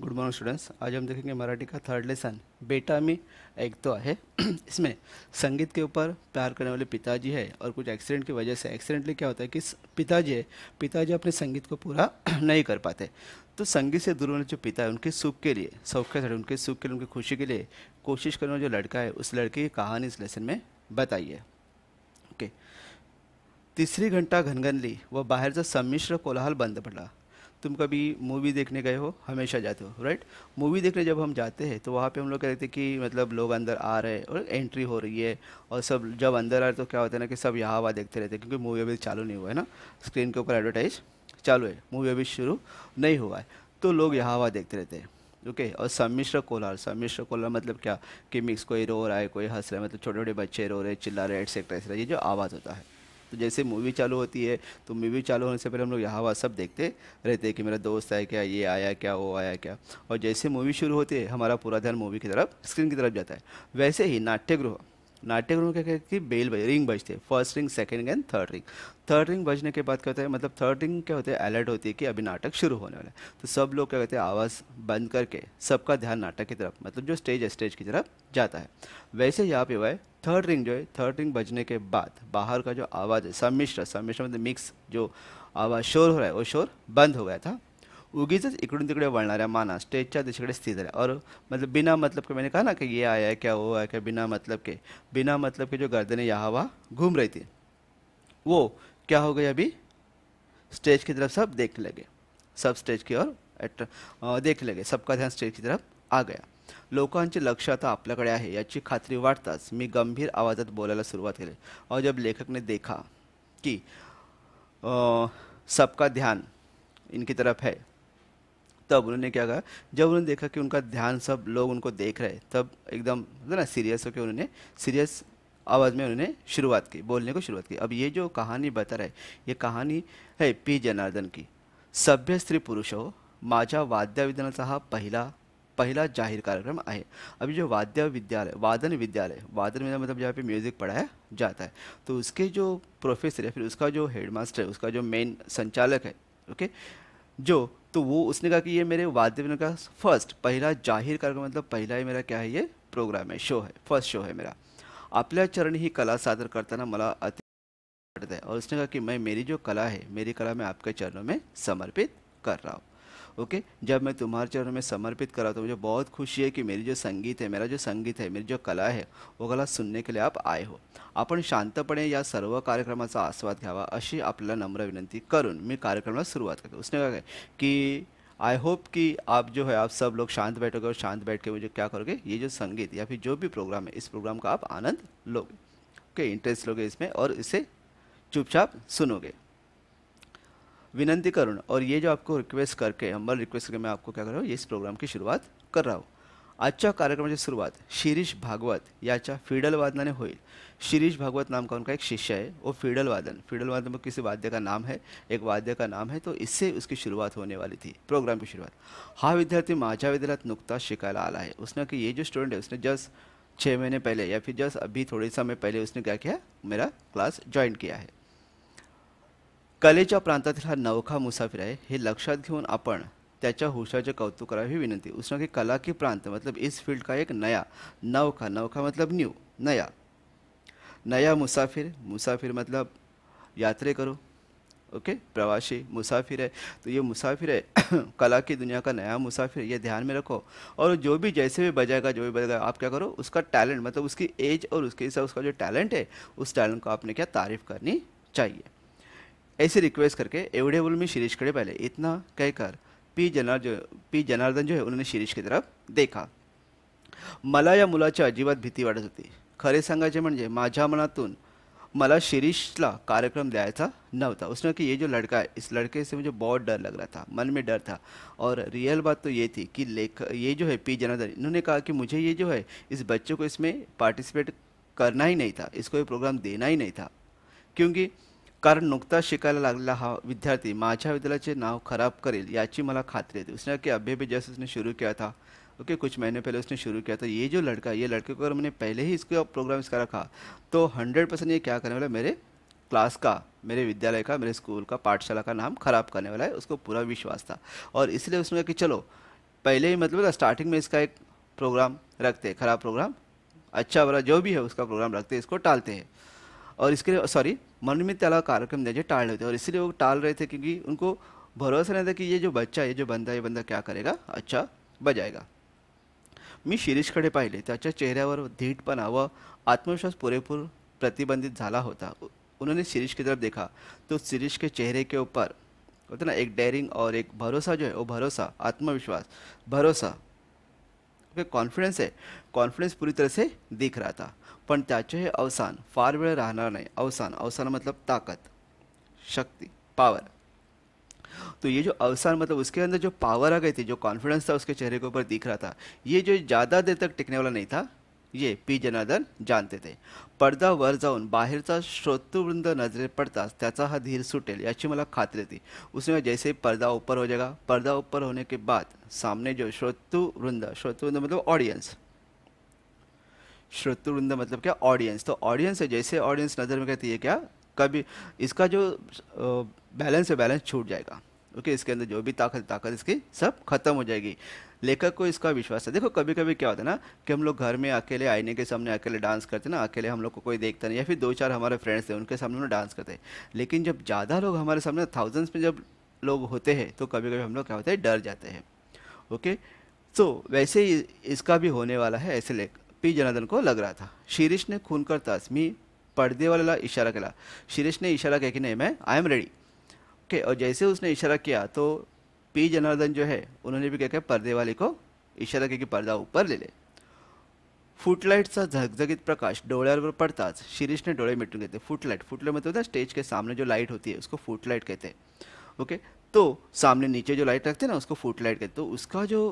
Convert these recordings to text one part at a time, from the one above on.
Good morning students आज हम देखेंगे मराठी का थर्ड लेसन बेटा में एक तो है इसमें संगीत के ऊपर प्यार करने वाले पिताजी है और कुछ एक्सीडेंट की वजह से एक्सीडेंटली क्या होता है कि पिताजी है पिताजी अपने संगीत को पूरा नहीं कर पाते तो संगीत से दूर वाले जो पिता है उनके सुख के लिए सौख्य उनके सुख के लिए उनकी खुशी के लिए कोशिश करने वाला जो लड़का है उस लड़के की कहानी इस लेसन में बताइए ओके तीसरी घंटा वह बाहर से सम्मिश्र कोलाहल बंद पड़ा तुम कभी मूवी देखने गए हो हमेशा जाते हो राइट मूवी देखने जब हम जाते हैं तो वहाँ पे हम लोग कह रहे थे कि मतलब लोग अंदर आ रहे हैं और एंट्री हो रही है और सब जब अंदर आ रहे तो क्या होता है ना कि सब यहाँ वहाँ देखते रहते हैं क्योंकि मूवी अभी चालू नहीं हुआ है ना स्क्रीन के ऊपर एडवर्टाइज चालू है मूवी अभी शुरू नहीं हुआ है तो लोग यहाँ वहाँ देखते रहते हैं ओके okay, और सम्मिश्र कोलार सम्मिश्र कोलार मतलब क्या कि मिक्स कोई रो रहा है कोई हंस रहा है मतलब छोटे छोटे बच्चे रो रहे चिल्ला रहे एटसेट्रा एटसेट्रा ये जो आवाज़ होता है तो जैसे मूवी चालू होती है तो मूवी चालू होने से पहले हम लोग यहाँ वहाँ सब देखते रहते हैं कि मेरा दोस्त आया क्या ये आया क्या वो आया क्या और जैसे मूवी शुरू होती है हमारा पूरा ध्यान मूवी की तरफ स्क्रीन की तरफ जाता है वैसे ही नाट्यगृह नाट्य गुरु क्या कहते कि बेल बज रिंग बजते first ring second and third ring third ring बजने के बाद क्या होता है मतलब थर्ड रिंग क्या होता है अलर्ट होती है कि अभी नाटक शुरू होने वाला है तो सब लोग क्या कहते हैं आवाज़ बंद करके सबका ध्यान नाटक की तरफ मतलब जो स्टेज है स्टेज की तरफ जाता है वैसे यहाँ पे हुआ है थर्ड रिंग जो है थर्ड रिंग बजने के बाद बाहर का जो आवाज़ है सम्मिश्र सम्मिश्र मतलब मिक्स जो आवाज़ शोर हो रहा है वो शोर बंद हो गया था उगीज इकड़न तिकडे वाले माना स्टेजच्या दिशेक स्थिर है और मतलब बिना मतलब के मैंने कहा ना कि ये आया है क्या वो आया क्या बिना मतलब के बिना मतलब के जो गर्दने यहाँ वहाँ घूम रही थी वो क्या हो गई अभी स्टेज की तरफ सब देखने लगे सब स्टेज की ओर देखने लगे सबका ध्यान स्टेज की तरफ आ गया लोकांचे लक्ष आता कड़े है याची खात्री वाटता मी गंभीर आवाजात बोला सुरुआत करी और जब लेखक ने देखा कि सबका ध्यान इनकी तरफ है तब उन्होंने क्या कहा जब उन्होंने देखा कि उनका ध्यान सब लोग उनको देख रहे तब एकदम है मतलब ना सीरियस होकर उन्होंने सीरियस आवाज़ में उन्होंने शुरुआत की बोलने को शुरुआत की अब ये जो कहानी बता रहा है ये कहानी है पी जनार्दन की सभ्य स्त्री पुरुष हो माझा वाद्य विज्ञानाचा पहला पहला जाहिर कार्यक्रम है अभी जो वाद्य विद्यालय वादन विद्यालय वादन विद्यालय मतलब जहाँ पे म्यूज़िक पढ़ाया जाता है तो उसके जो प्रोफेसर है फिर उसका जो हेडमास्टर है उसका जो मेन संचालक है ओके जो तो वो उसने कहा कि ये मेरे वाद्य ने कहा फर्स्ट पहला जाहिर कर मतलब पहला ही मेरा क्या है ये प्रोग्राम है शो है फर्स्ट शो है मेरा अपने चरण ही कला सादर करता ना मला अति है और उसने कहा कि मैं मेरी जो कला है मेरी कला मैं आपके चरणों में समर्पित कर रहा हूँ ओके जब मैं तुम्हारे चरणों में समर्पित करा तो मुझे बहुत खुशी है कि मेरी जो संगीत है मेरा जो संगीत है मेरी जो कला है वो कला सुनने के लिए आप आए हो अपन शांतपणे या सर्व का आस्वाद घयावा अभी अपना नम्र विनंती मैं कार्यक्रम में सुरुआत करते उसने कहा कि आई होप कि आप जो है आप सब लोग शांत बैठोगे और शांत बैठ के मुझे क्या करोगे ये जो संगीत या फिर जो भी प्रोग्राम है इस प्रोग्राम का आप आनंद लोगे ओके इंटरेस्ट लोगे इसमें और इसे चुपचाप सुनोगे विनंती करूँ और ये जो आपको रिक्वेस्ट करके हम्बल रिक्वेस्ट करके मैं आपको क्या कर रहा हूँ इस प्रोग्राम की शुरुआत कर रहा हूँ आजच्या कार्यक्रमाची सुरुवात शिरीष भागवत याच्या फिडल वादनाने होईल शिरीष भागवत नाम का उनका एक शिष्य है वो फिडल वादन फिडल वादन में किसी वाद्य का नाम है एक वाद्य का नाम है तो इससे उसकी शुरुआत होने वाली थी प्रोग्राम की शुरुआत हा विद्यार्थी माझ्या विद्यालयात नुकता शिकायला आला है उसने कि ये जो स्टूडेंट है उसने जस्ट छः महीने पहले या फिर जस्ट अभी थोड़े समय पहले उसने क्या किया मेरा क्लास ज्वाइन किया है कले प्रांत हा नवखा मुसाफिर है ये लक्षा घेऊन अपन त्याच्या हुशाचे कौतुक करावे विनंती उसने की कला की प्रांत मतलब इस फील्ड का एक नया नवखा नवखा मतलब न्यू नया नया मुसाफिर मुसाफिर मतलब यात्रे करो ओके प्रवासी मुसाफिर है तो ये मुसाफिर है कला की दुनिया का नया मुसाफिर ये ध्यान में रखो और जो भी जैसे भी बजाएगा जो भी बजाएगा आप क्या करो उसका टैलेंट मतलब उसकी एज और उसके हिसाब उसका जो टैलेंट है उस टैलेंट को आपने क्या तारीफ़ करनी चाहिए ऐसे रिक्वेस्ट करके एवडेबल में शीरीष खड़े पहले इतना कहकर पी जनार जो पी जनार्दन जो है उन्होंने शीरीष की तरफ देखा मला या मुलाची अजिबात भीती वाटत होती खरे सांगायचे म्हणजे माझ्या मनातून मला शीरीषला कार्यक्रम द्यायचा नव्हता उसने कि ये जो लड़का है इस लड़के से मुझे बहुत डर लग रहा था मन में डर था और रियल बात तो ये थी कि लेख ये जो है पी जनार्दन इन्होंने कहा कि मुझे ये जो है इस बच्चे को इसमें पार्टिसिपेट करना ही नहीं था इसको ये प्रोग्राम देना ही नहीं था क्योंकि कारण नुकता शिका लगेगा हा विद्यार्थी माझ्या विद्यालय नाव खराब करेल याची मला खात्री थी उसने कि अभी भी जैसे उसने शुरू किया था ओके कुछ महीने पहले उसने शुरू किया था ये जो लड़का ये लड़के को अगर मैंने पहले ही इसको प्रोग्राम इसका रखा तो हंड्रेड परसेंट ये क्या करने वाला मेरे क्लास का मेरे विद्यालय का मेरे स्कूल का पाठशाला का नाम खराब करने वाला है उसको पूरा विश्वास था और इसलिए उसने कहा कि चलो पहले ही मतलब स्टार्टिंग में इसका एक प्रोग्राम रखते खराब प्रोग्राम अच्छा वाला जो भी है उसका प्रोग्राम रखते इसको टालते हैं और इसके लिए सॉरी मनमित तला कार्यक्रम जो टाल रहे थे और इसलिए वो टाल रहे थे क्योंकि उनको भरोसा नहीं था कि ये जो बच्चा ये जो बंदा ये बंदा क्या करेगा अच्छा बजाएगा मी शिरीषकडे पाहिले त्याच्या चेहऱ्यावर धीटपणा व आत्मविश्वास पूरेपूर प्रतिबंधित झाला होता उन्होंने शिरीष की तरफ देखा तो शिरीष के चेहरे के ऊपर होता ना एक डेयरिंग और एक भरोसा जो है वो भरोसा आत्मविश्वास भरोसा कॉन्फिडेंस है कॉन्फिडेंस पूरी तरह से दिख रहा था पण त्याचे हे अवसान फार वेळ राहणार नाही अवसान अवसान मतलब ताकत शक्ति पावर तो ये जो अवसान मतलब उसके अंदर जो पावर आ गई थी जो कॉन्फिडेंस था उसके चेहरे के ऊपर दिख रहा था ये जो ज़्यादा देर तक टिकने वाला नहीं था ये पी जनार्दन जानते थे पडदा वर जाऊन बाहेरचा श्रोतृवृंद नजरे पडताच त्याचा हा धीर सुटेल याची मला खात्री थी उसमें जैसे पर्दा ऊपर हो जाएगा पर्दा ऊपर होने के बाद सामने जो श्रोतृवृंद श्रोतृवृंद मतलब ऑडियंस श्रोतृवृंद मतलब क्या ऑडियंस तो ऑडियंस है जैसे ऑडियंस नज़र में कहती है क्या कभी इसका जो बैलेंस है बैलेंस छूट जाएगा ओके okay, इसके अंदर जो भी ताकत ताकत इसकी सब खत्म हो जाएगी लेखक को इसका विश्वास है देखो कभी कभी क्या होता है ना कि हम लोग घर में अकेले आईने के सामने अकेले डांस करते हैं ना अकेले हम लोग को कोई देखता नहीं या फिर दो चार हमारे फ्रेंड्स थे उनके सामने हम डांस करते हैं लेकिन जब ज़्यादा लोग हमारे सामने थाउजेंड्स में जब लोग होते हैं तो कभी कभी हम लोग क्या होते हैं डर जाते हैं ओके okay? तो so, वैसे ही इसका भी होने वाला है ऐसे लेख पी जनार्दन को लग रहा था शिरीष ने खून करताच मी वाला इशारा केला ने इशारा किया कि नहीं मैं आई एम रेडी ओके और जैसे उसने इशारा किया तो पी जनार्दन जो है उन्होंने भी कहकर पर्दे वाले को इशारा किया कि पर्दा ऊपर ले ले फुटलाइट सा झकझगित प्रकाश डोळ्यावर पडताच ने डोळे मिटून घेतले फुटलाइट फुटलाइट मतलब होता स्टेज के सामने जो लाइट होती है उसको फुटलाइट कहते हैं ओके तो सामने नीचे जो लाइट रखते हैं ना उसको फुटलाइट कहते हैं तो उसका जो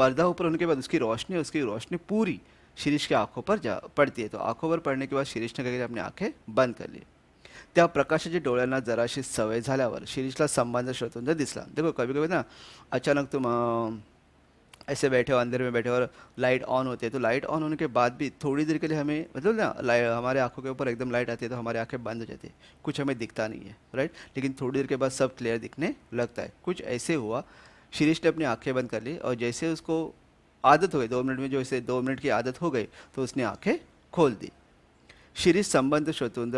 पर्दा ऊपर होने के बाद उसकी रोशनी उसकी रोशनी पूरी शीरीष की आंखों पर जा पड़ती है तो आंखों पर पडने के बाद ने काय केले अपनी आंखें बंद कर ली त्या प्रकाशाच्या डोळ्यांना जराशी सवय झाल्यावर शिरीषला संबंध शोधून दिसला देखो कभी कभी ना अचानक तुम ऐसे बैठे हो अंधेरे में बैठे हो और लाइट ऑन होती है तो लाइट ऑन होने के बाद भी थोड़ी देर के लिए हमें मतलब ना लाइट हमारे आंखों के ऊपर एकदम लाइट आती है तो हमारी आंखें बंद हो जाती है कुछ हमें दिखता नहीं है राइट लेकिन थोड़ी देर के बाद सब क्लियर दिखने लगता है कुछ ऐसे हुआ शिरीष ने अपनी आंखें बंद कर ली और जैसे उसको आदत हो गई दो मिनट में जो इसे दो मिनट की आदत हो गई तो उसने आंखें खोल दी शिरीष संबंध शोधून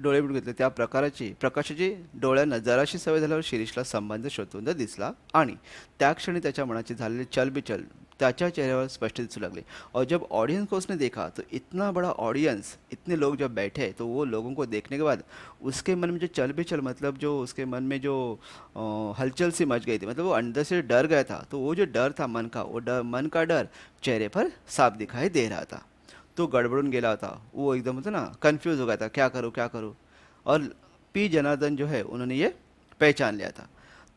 डोळे मिळून घेतले त्या प्रकाराची प्रकाशाची डोळ्यांना जराशी सवय झाल्यावर शिरीषला संबंध शोधून दिसला आणि त्या क्षणी त्याच्या मनाची झालेली चलबिचल त्याच्या चेहऱ्यावर स्पष्ट दिसू लागले और जब ऑडियंस को उसने देखा तो इतना बड़ा ऑडियंस इतने लोग जब बैठे तो वो लोगों को देखने के बाद उसके मन में जो चल भी चल मतलब जो उसके मन में जो हलचल सी मच गई थी मतलब वो अंदर से डर गया था तो वो जो डर था मन का वो डर मन का डर चेहरे पर साफ दिखाई दे रहा था तो गड़बड़न गया था वो एकदम मतलब ना कन्फ्यूज़ हो गया था क्या करूँ क्या करूँ और पी जनार्दन जो है उन्होंने ये पहचान लिया था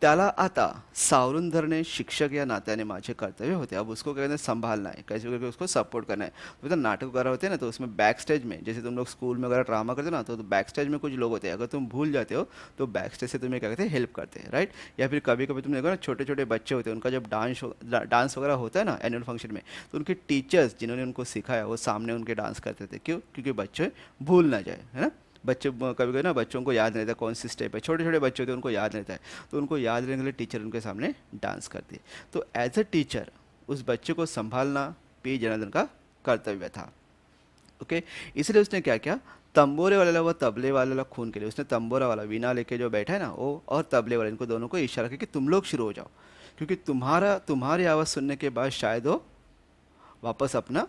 त्याला आता सावरून धरणे शिक्षक या नात्याने माझे कर्तव्य होते अब उसको कहते हैं संभालना है कैसे करके उसको सपोर्ट करना है तो, तो नाटक वगैरह होते हैं ना तो उसमें बैक स्टेज में जैसे तुम लोग स्कूल में अगर ड्रामा करते हो ना तो, तो बैक स्टेज में कुछ लोग होते हैं अगर तुम भूल जाते हो तो बैक स्टेज से तुम्हें क्या कहते हैं हेल्प करते हैं राइट या फिर कभी कभी तुम देखो ना छोटे छोटे बच्चे होते हैं उनका जब डांस डांस वगैरह होता है ना एनुअल फंक्शन में तो उनके टीचर्स जिन्होंने उनको सिखाया वो सामने उनके डांस करते थे क्यों क्योंकि बच्चे भूल ना जाए है ना बच्चे कभी कभी ना बच्चों को याद नहीं रहता कौन सी स्टेप है छोटे छोटे बच्चे होते हैं उनको याद रहता है तो उनको याद रहने के लिए टीचर उनके सामने डांस करती है तो एज अ टीचर उस बच्चे को संभालना पी जनार्दन का कर्तव्य था ओके okay? इसलिए उसने क्या किया तंबोरे वाला व तबले वाला खून के लिए उसने तंबोरा वाला वीणा लेके जो बैठा है ना वो और तबले वाले इनको दोनों को इशारा किया कि तुम लोग शुरू हो जाओ क्योंकि तुम्हारा तुम्हारी आवाज़ सुनने के बाद शायद वो वापस अपना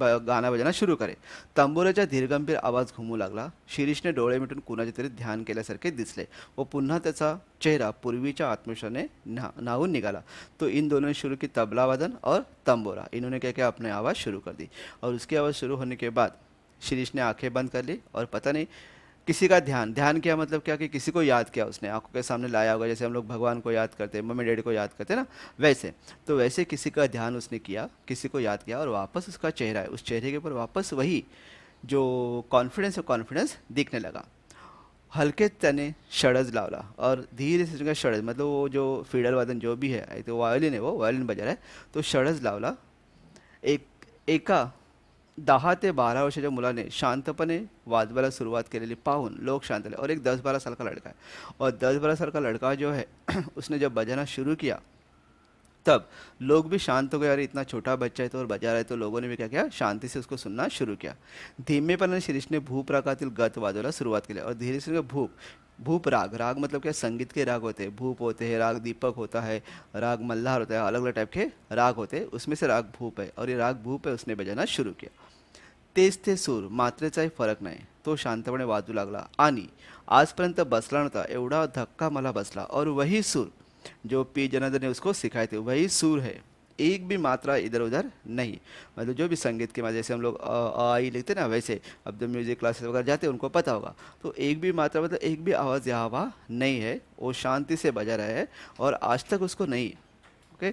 गाना बजाना शुरू करे तंबोऱ्याचा धीरगंभीर आवाज घुमू लगला शिरीषने ने डोले मिटन तरी ध्यान केल्यासारखे दिसले व पुनः त्याचा चेहरा पूर्वीच्या ने ना नाहून निकाला तो इन दोनों ने शुरू की तबला वादन और तंबोरा इन्होंने क्या क्या अपने आवाज़ शुरू कर दी और उसकी आवाज़ शुरू होने के बाद शिरीष ने आँखें बंद कर ली और पता नहीं किसी का ध्यान ध्यान किया मतलब क्या कि किसी को याद किया उसने आंखों के सामने लाया होगा जैसे हम लोग भगवान को याद करते हैं मम्मी डैडी को याद करते हैं ना वैसे तो वैसे किसी का ध्यान उसने किया किसी को याद किया और वापस उसका चेहरा है उस चेहरे के ऊपर वापस वही जो कॉन्फिडेंस है कॉन्फिडेंस दिखने लगा हल्के तने शड़ज लावला और धीरे से जो षड़ज मतलब वो जो फीडल वादन जो भी है तो वायोलिन है वो वायोलिन बजा रहा है तो शड़ज लावला एक एका दहाते बारह वर्षा मुला ने शांतपने वाजवायला शुरुआत के लिए पाहन लोग शांत रहे और एक दस बारह साल का लड़का है और दस बारह साल का लड़का जो है उसने जब बजाना शुरू किया तब लोग भी शांत हो गए अरे इतना छोटा बच्चा है तो और बजा रहा है तो लोगों ने भी क्या किया शांति से उसको सुनना शुरू किया धीमेपणाने शिरीषने भूपराकातील गत वाजवला शुरुआत केली और धीरे धीरे भूप भूप राग राग मतलब क्या संगीत के राग होते हैं भूप होते हैं राग दीपक होता है राग मल्हार होता है अलग अलग टाइप के राग होते हैं उसमें से राग भूप है और ये राग भूप है उसने बजाना शुरू किया थे सुर सूर मात्रेचाही फरक नहीं तो शांतपणे वाजू लागला आणि आजपर्यंत बसला नव्हता एवढा धक्का मला बसला और वही सूर जो पी जनार्दन ने उसको सिखाए थे वही सुर है एक भी मात्रा इधर उधर नहीं मतलब जो भी संगीत के माध्यम से हम लोग आई लिखते ना वैसे अब जो म्यूज़िक क्लासेस वगैरह जाते हैं उनको पता होगा तो एक भी मात्रा मतलब एक भी आवाज़ यहाँ वहाँ नहीं है वो शांति से बजा रहा है और आज तक उसको नहीं ओके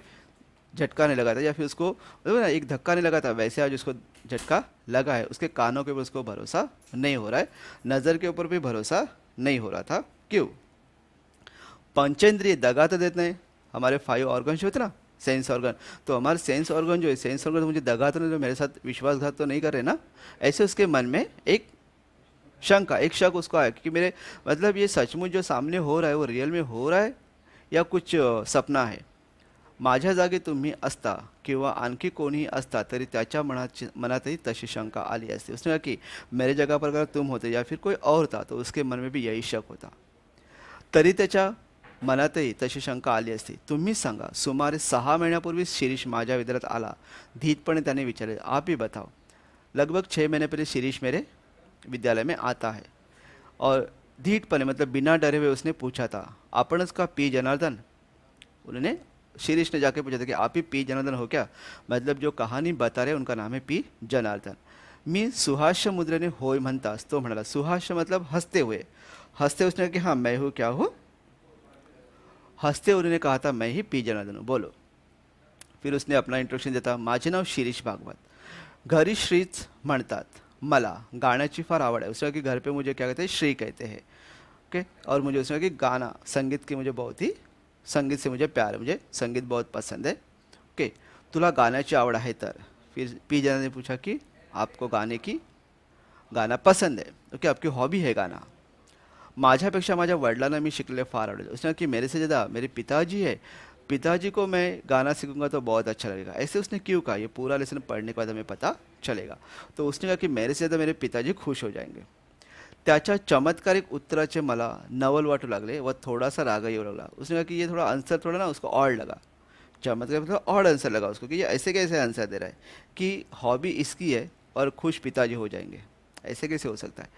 झटका नहीं लगा था या फिर उसको मतलब ना एक धक्का नहीं लगा था वैसे आज उसको झटका लगा है उसके कानों के ऊपर उसको भरोसा नहीं हो रहा है नज़र के ऊपर भी भरोसा नहीं हो रहा था क्यों पंचेंद्रिय दगा तो देते हैं हमारे फाइव ऑर्गन जो होते ना सेंस ऑर्गन तो हमारे सेंस ऑर्गन जो है सेंस ऑर्गन तो मुझे दगा तो नहीं तो मेरे साथ विश्वासघात तो नहीं कर रहे ना ऐसे उसके मन में एक शंका एक शक उसको आया क्योंकि मेरे मतलब ये सचमुच जो सामने हो रहा है वो रियल में हो रहा है या कुछ सपना है माझ्या जागे तुम्ही असता किंवा आणखी कोणीही असता तरी त्याच्या मनाची मनातही तशी शंका आली असते उसने कहा कि मेरे जगह पर अगर तुम होते या फिर कोई और होता तो उसके मन में भी यही शक होता तरी त्याच्या मनात ही तशी शंका आली असती तुम्हीच सांगा सुमारे सहा महिन्यापूर्वी शिरीष माझ्या विदरात आला धीतपणे त्याने विचारले आप ही बताओ लगभग छः महीने पहले शिरीष मेरे विद्यालय में आता है और धीटपने मतलब बिना डरे हुए उसने पूछा था आपणस का पी जनार्दन उन्होंने शिरीष ने जाके पूछा था कि आप ही पी जनार्दन हो क्या मतलब जो कहानी बता रहे उनका नाम है पी जनार्दन मी सुहास्य ने होय मनता तो मनाला सुहास्य मतलब हंसते हुए हंसते उसने कि हाँ मैं हूँ क्या हूँ हंसते उन्होंने कहा था मैं ही पी जनार्दन हूँ बोलो फिर उसने अपना इंट्रोडक्शन देता माझे नाव शिरीष भागवत घरी श्रीच म्हणतात मला गाण्याची फार आवड़ है उसने कि घर पे मुझे क्या कहते हैं श्री कहते हैं ओके और मुझे उसने कि गाना संगीत की मुझे बहुत ही संगीत से मुझे प्यार है मुझे संगीत बहुत पसंद है ओके तुला गाण्याची आवड़ है तर फिर पी जनार्दन ने पूछा कि आपको गाने की गाना पसंद है ओके आपकी हॉबी है गाना माझ्यापेक्षा माझ्या वडिलांना मी शिकले फार आवडेल उसने कि मेरे से ज़्यादा मेरे पिताजी है पिताजी को मैं गाना सीखूंगा तो बहुत अच्छा लगेगा ऐसे उसने क्यों कहा ये पूरा लेसन पढ़ने के बाद हमें पता चलेगा तो उसने कहा कि मेरे से ज़्यादा मेरे पिताजी खुश हो जाएंगे त्याच्या चमत्कारिक उत्तराचे मला नवल वाटू लागले व सा राग येऊ लागला उसने कहा कि ये थोड़ा आंसर थोड़ा ना उसको ऑड लगा चमत्कारिक मतलब ऑड आंसर लगा उसको कि ये ऐसे कैसे आंसर दे रहा है कि हॉबी इसकी है और खुश पिताजी हो जाएंगे ऐसे कैसे हो सकता है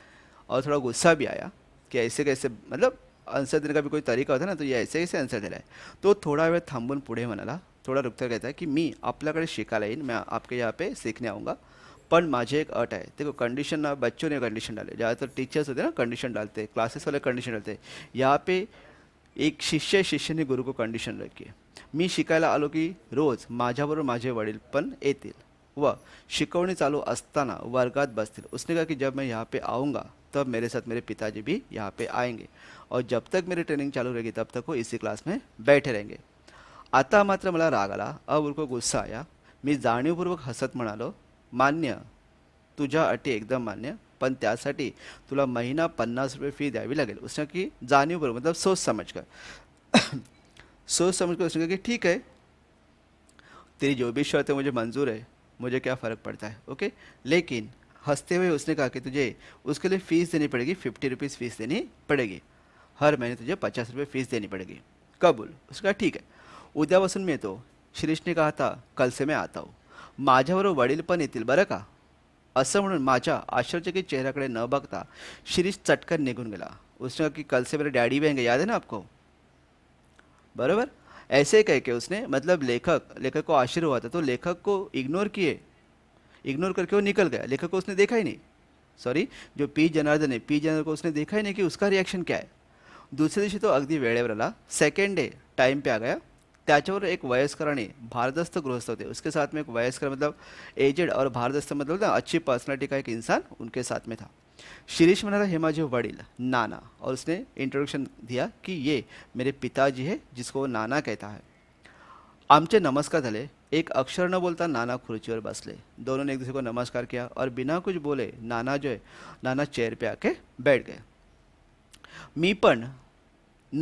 और थोड़ा गुस्सा भी आया कि ऐसे कैसे मतलब आंसर देने का भी कोई तरीका होता ना तो ये ऐसे ऐसे आन्सर दिला है तो थोडा वेळ थांबून पुढे म्हणाला थोडा रुकता कहता है की मी आपल्याकडे शिकायला येईन मैं आपके यहाँ पे सीखने आऊँगा पर माझे एक अट है देखो कंडीशन ना बच्चों ने कंडीशन डाले ज़्यादातर टीचर्स होते हैं ना कंडीशन डालते क्लासेस वाले कंडीशन डालते यहाँ पे एक शिष्य शिष्य ने गुरु को कंडिशन रखी आहे मी शिकायला आलो की रोज माझ्याबरोबर माझे वडील पण येतील व शिकवणी चालू असताना वर्गात बसतील उसने कहा की जब मैं यहाँ पे आऊँगा तब मेरे साथ मेरे पिताजी भी यहाँ पे आएंगे और जब तक मेरी ट्रेनिंग चालू रहेगी तब तक वो इसी क्लास में बैठे रहेंगे आता मात्र मला राग आला अब उनको गुस्सा आया मी जाणीवपूर्वक हसत म्हणालो मान्य तुझ्या अटी एकदम मान्य पण त्यासाठी तुला महिना पन्नास रुपये फी द्यावी लागेल उसने की जाणीवपूर्वक मतलब सोच समझ कर सोच समझ कर उसने कहा कि ठीक है तेरी जो भी शर्त है मुझे मंजूर है मुझे क्या फ़र्क पड़ता है ओके लेकिन हंसते हुए उसने कहा कि तुझे उसके लिए फ़ीस देनी पड़ेगी फिफ्टी रुपीज़ फ़ीस देनी पड़ेगी हर महीने तुझे पचास रुपये फ़ीस देनी पड़ेगी कबूल उसका ठीक है उद्या में तो शिरीष ने कहा था कल से मैं आता हूँ माझ्यावर वडील पण येतील बरं का असं म्हणून माझ्या आश्चर्यचकित चेहऱ्याकडे न बघता शिरीष चटकन निघून गेला उसने कहा कि कल से मेरे डैडी भी आएंगे याद है ना आपको बराबर ऐसे कह के उसने मतलब लेखक लेखक को आश्चर्य हुआ था तो लेखक को इग्नोर किए इग्नोर करके वो निकल गया लेखक को उसने देखा ही नहीं सॉरी जो पी जनार्दन है पी जनार्दन को उसने देखा ही नहीं कि उसका रिएक्शन क्या है दूसरे दिवसी तो अगदी वेळेवर आला सेकेंड डे टाइम पे आ गया त्याच्यावर एक वयस्कर भारदस्त गृहस्थ होते उसके साथ में एक वयस्कर मतलब एजेड और भारदस्त मतलब ना अच्छी पर्सनैलिटी का एक इंसान उनके साथ में था शिरीष मना हेमा जी वड़ील नाना और उसने इंट्रोडक्शन दिया कि ये मेरे पिताजी है जिसको वो नाना कहता है आमचे नमस्कार झाले एक अक्षर न बोलता नाना खुर्ची पर बसले दोनों ने एक दूसरे को नमस्कार किया और बिना कुछ बोले नाना जो है नाना चेयर पे आके बैठ गए मीपन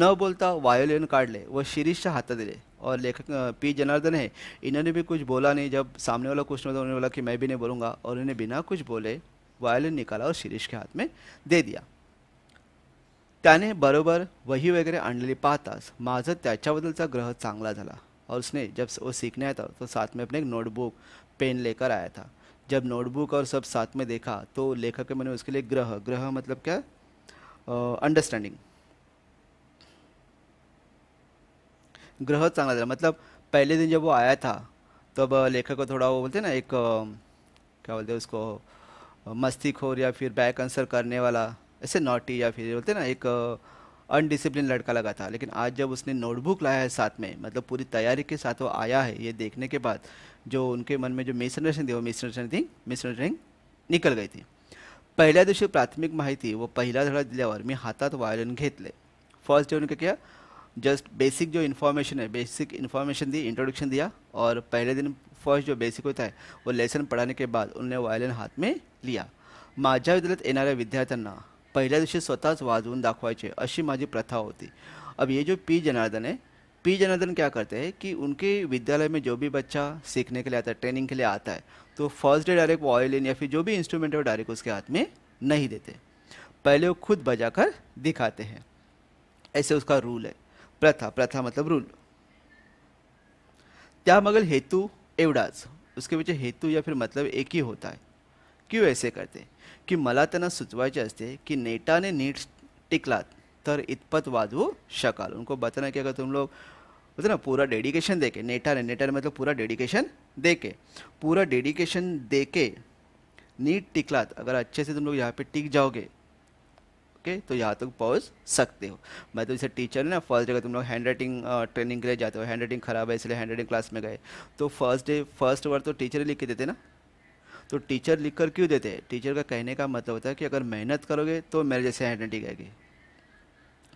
न बोलता वायोलिन काढले व शिरीषच्या हाथ दिले और लेखक पी जनार्दन है इन्होंने भी कुछ बोला नहीं जब सामने वाला क्वेश्चन होता उन्होंने बोला कि मैं भी नहीं बोलूँगा और उन्होंने बिना कुछ बोले वायोलिन निकाला और शिरीष के हाथ में दे दिया त्याने बरोबर वही वगैरह आणलेली पाहताच माझं त्याच्याबद्दलचा ग्रह चांगला झाला और उसने जब वो सीखने आया था तो साथ में अपने एक नोटबुक पेन लेकर आया था जब नोटबुक और सब साथ में देखा तो लेखक के मैंने उसके लिए ग्रह ग्रह मतलब क्या अंडरस्टैंडिंग ग्रह तो चांगला था मतलब पहले दिन जब वो आया था तब लेखक को थोड़ा वो बोलते ना एक क्या बोलते हैं उसको मस्ती खोर या फिर बैक आंसर करने वाला ऐसे नॉटी या फिर बोलते ना एक अनडिसिप्लिन लड़का लगा था लेकिन आज जब उसने नोटबुक लाया है साथ में मतलब पूरी तैयारी के साथ वो आया है ये देखने के बाद जो उनके मन में जो मिसअंडरस्टैंडिंग थी वो मिसअंडरस्टैंडिंग मिसअंडरस्टैंडिंग निकल गई थी पहिल्या दिवशी प्राथमिक माहिती व पहिला धडा दिल्यावर मी हातात वायलन घेतले फर्स्ट डे उन्होंने क्या जस्ट बेसिक जो इन्फॉर्मेशन है बेसिक इन्फॉर्मेशन दी इंट्रोडक्शन दिया और पहले दिन फर्स्ट जो बेसिक होता है वो लेसन पढ़ाने के बाद उन्होंने वायलिन हाथ में लिया माझ्या विद्यालयात येणाऱ्या विद्यार्थ्यांना पहले दिवसी स्वतः वाजवून दाखवायचे अशी माजी प्रथा होती अब ये जो पी जनार्दन है पी जनार्दन क्या करते हैं कि उनके विद्यालय में जो भी बच्चा सीखने के लिए आता है ट्रेनिंग के लिए आता है तो फर्स्ट डे डायरेक्ट वायलिन या फिर जो भी इंस्ट्रूमेंट है वो डायरेक्ट उसके हाथ में नहीं देते पहले वो खुद बजा कर दिखाते हैं ऐसे उसका रूल है प्रथा प्रथा मतलब रूल क्या मगल हेतु एवडाज उसके पीछे हेतु या फिर मतलब एक ही होता है क्यों ऐसे करते कि मैं सुचवाये सुचवायचे कि नेटा ने नीट टिकलात तर इतपत वाजवू शकाल उनको बताना कि अगर तुम लोग बोलते ना पूरा डेडिकेशन दे के नेटा ने नेटा ने मतलब पूरा डेडिकेशन दे के पूरा डेडिकेशन दे के नीट टिकलात अगर अच्छे से तुम लोग यहाँ पे टिक जाओगे ओके तो यहाँ तक पहुँच सकते हो मैं तो जैसे टीचर ना फर्स्ट डे अगर तुम लोग हैंड राइटिंग ट्रेनिंग के लिए जाते हो हैंड राइटिंग खराब है इसलिए हैंड राइटिंग क्लास में गए तो फर्स्ट डे फर्स्ट वर्ड तो टीचर लिख के देते ना तो टीचर लिख कर क्यों देते हैं टीचर का कहने का मतलब होता है कि अगर मेहनत करोगे तो मेरे जैसे आइडेंटिटी आएगी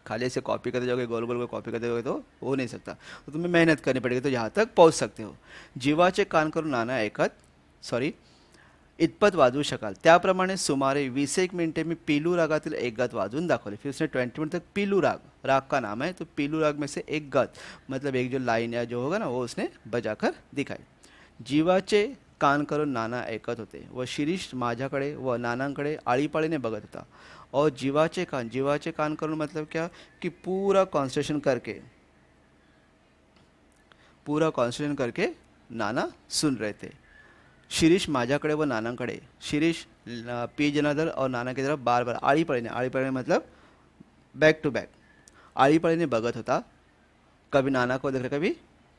खाली ऐसे कॉपी करते जाओगे गोल गोल को कॉपी करते जाओगे तो हो नहीं सकता तो तुम्हें मेहनत करनी पड़ेगी तो यहाँ तक पहुँच सकते हो जीवाचे कान करो नाना ऐकत सॉरी इतपत वाजू शकाल त्याप्रमाणे सुमारे वीस एक मिनटे में पीलू रागातील एक गत वाजून दाखवली फिर उसने ट्वेंटी मिनट तक पीलू राग राग का नाम है तो पीलू राग में से एक गत मतलब एक जो लाइन या जो होगा ना वो उसने बजाकर दिखाई जीवाचे कान करून नाना ऐकत होते व शिरीष माझ्याकडे व नानांकडे आळीपाळीने बघत होता और जीवाचे कान जीवाचे कान करून मतलब क्या कि पूरा कॉन्सट्रेशन करके पूरा कॉन्सट्रेशन करके नाना सुन रहे थे शिरीष माझ्याकडे व नानांकडे शिरीष पी जनादर और नाना की तरफ बार बार आड़ीपड़ीने ने मतलब बैक टू बैक ने बगत होता कभी नाना को देख रहे कभी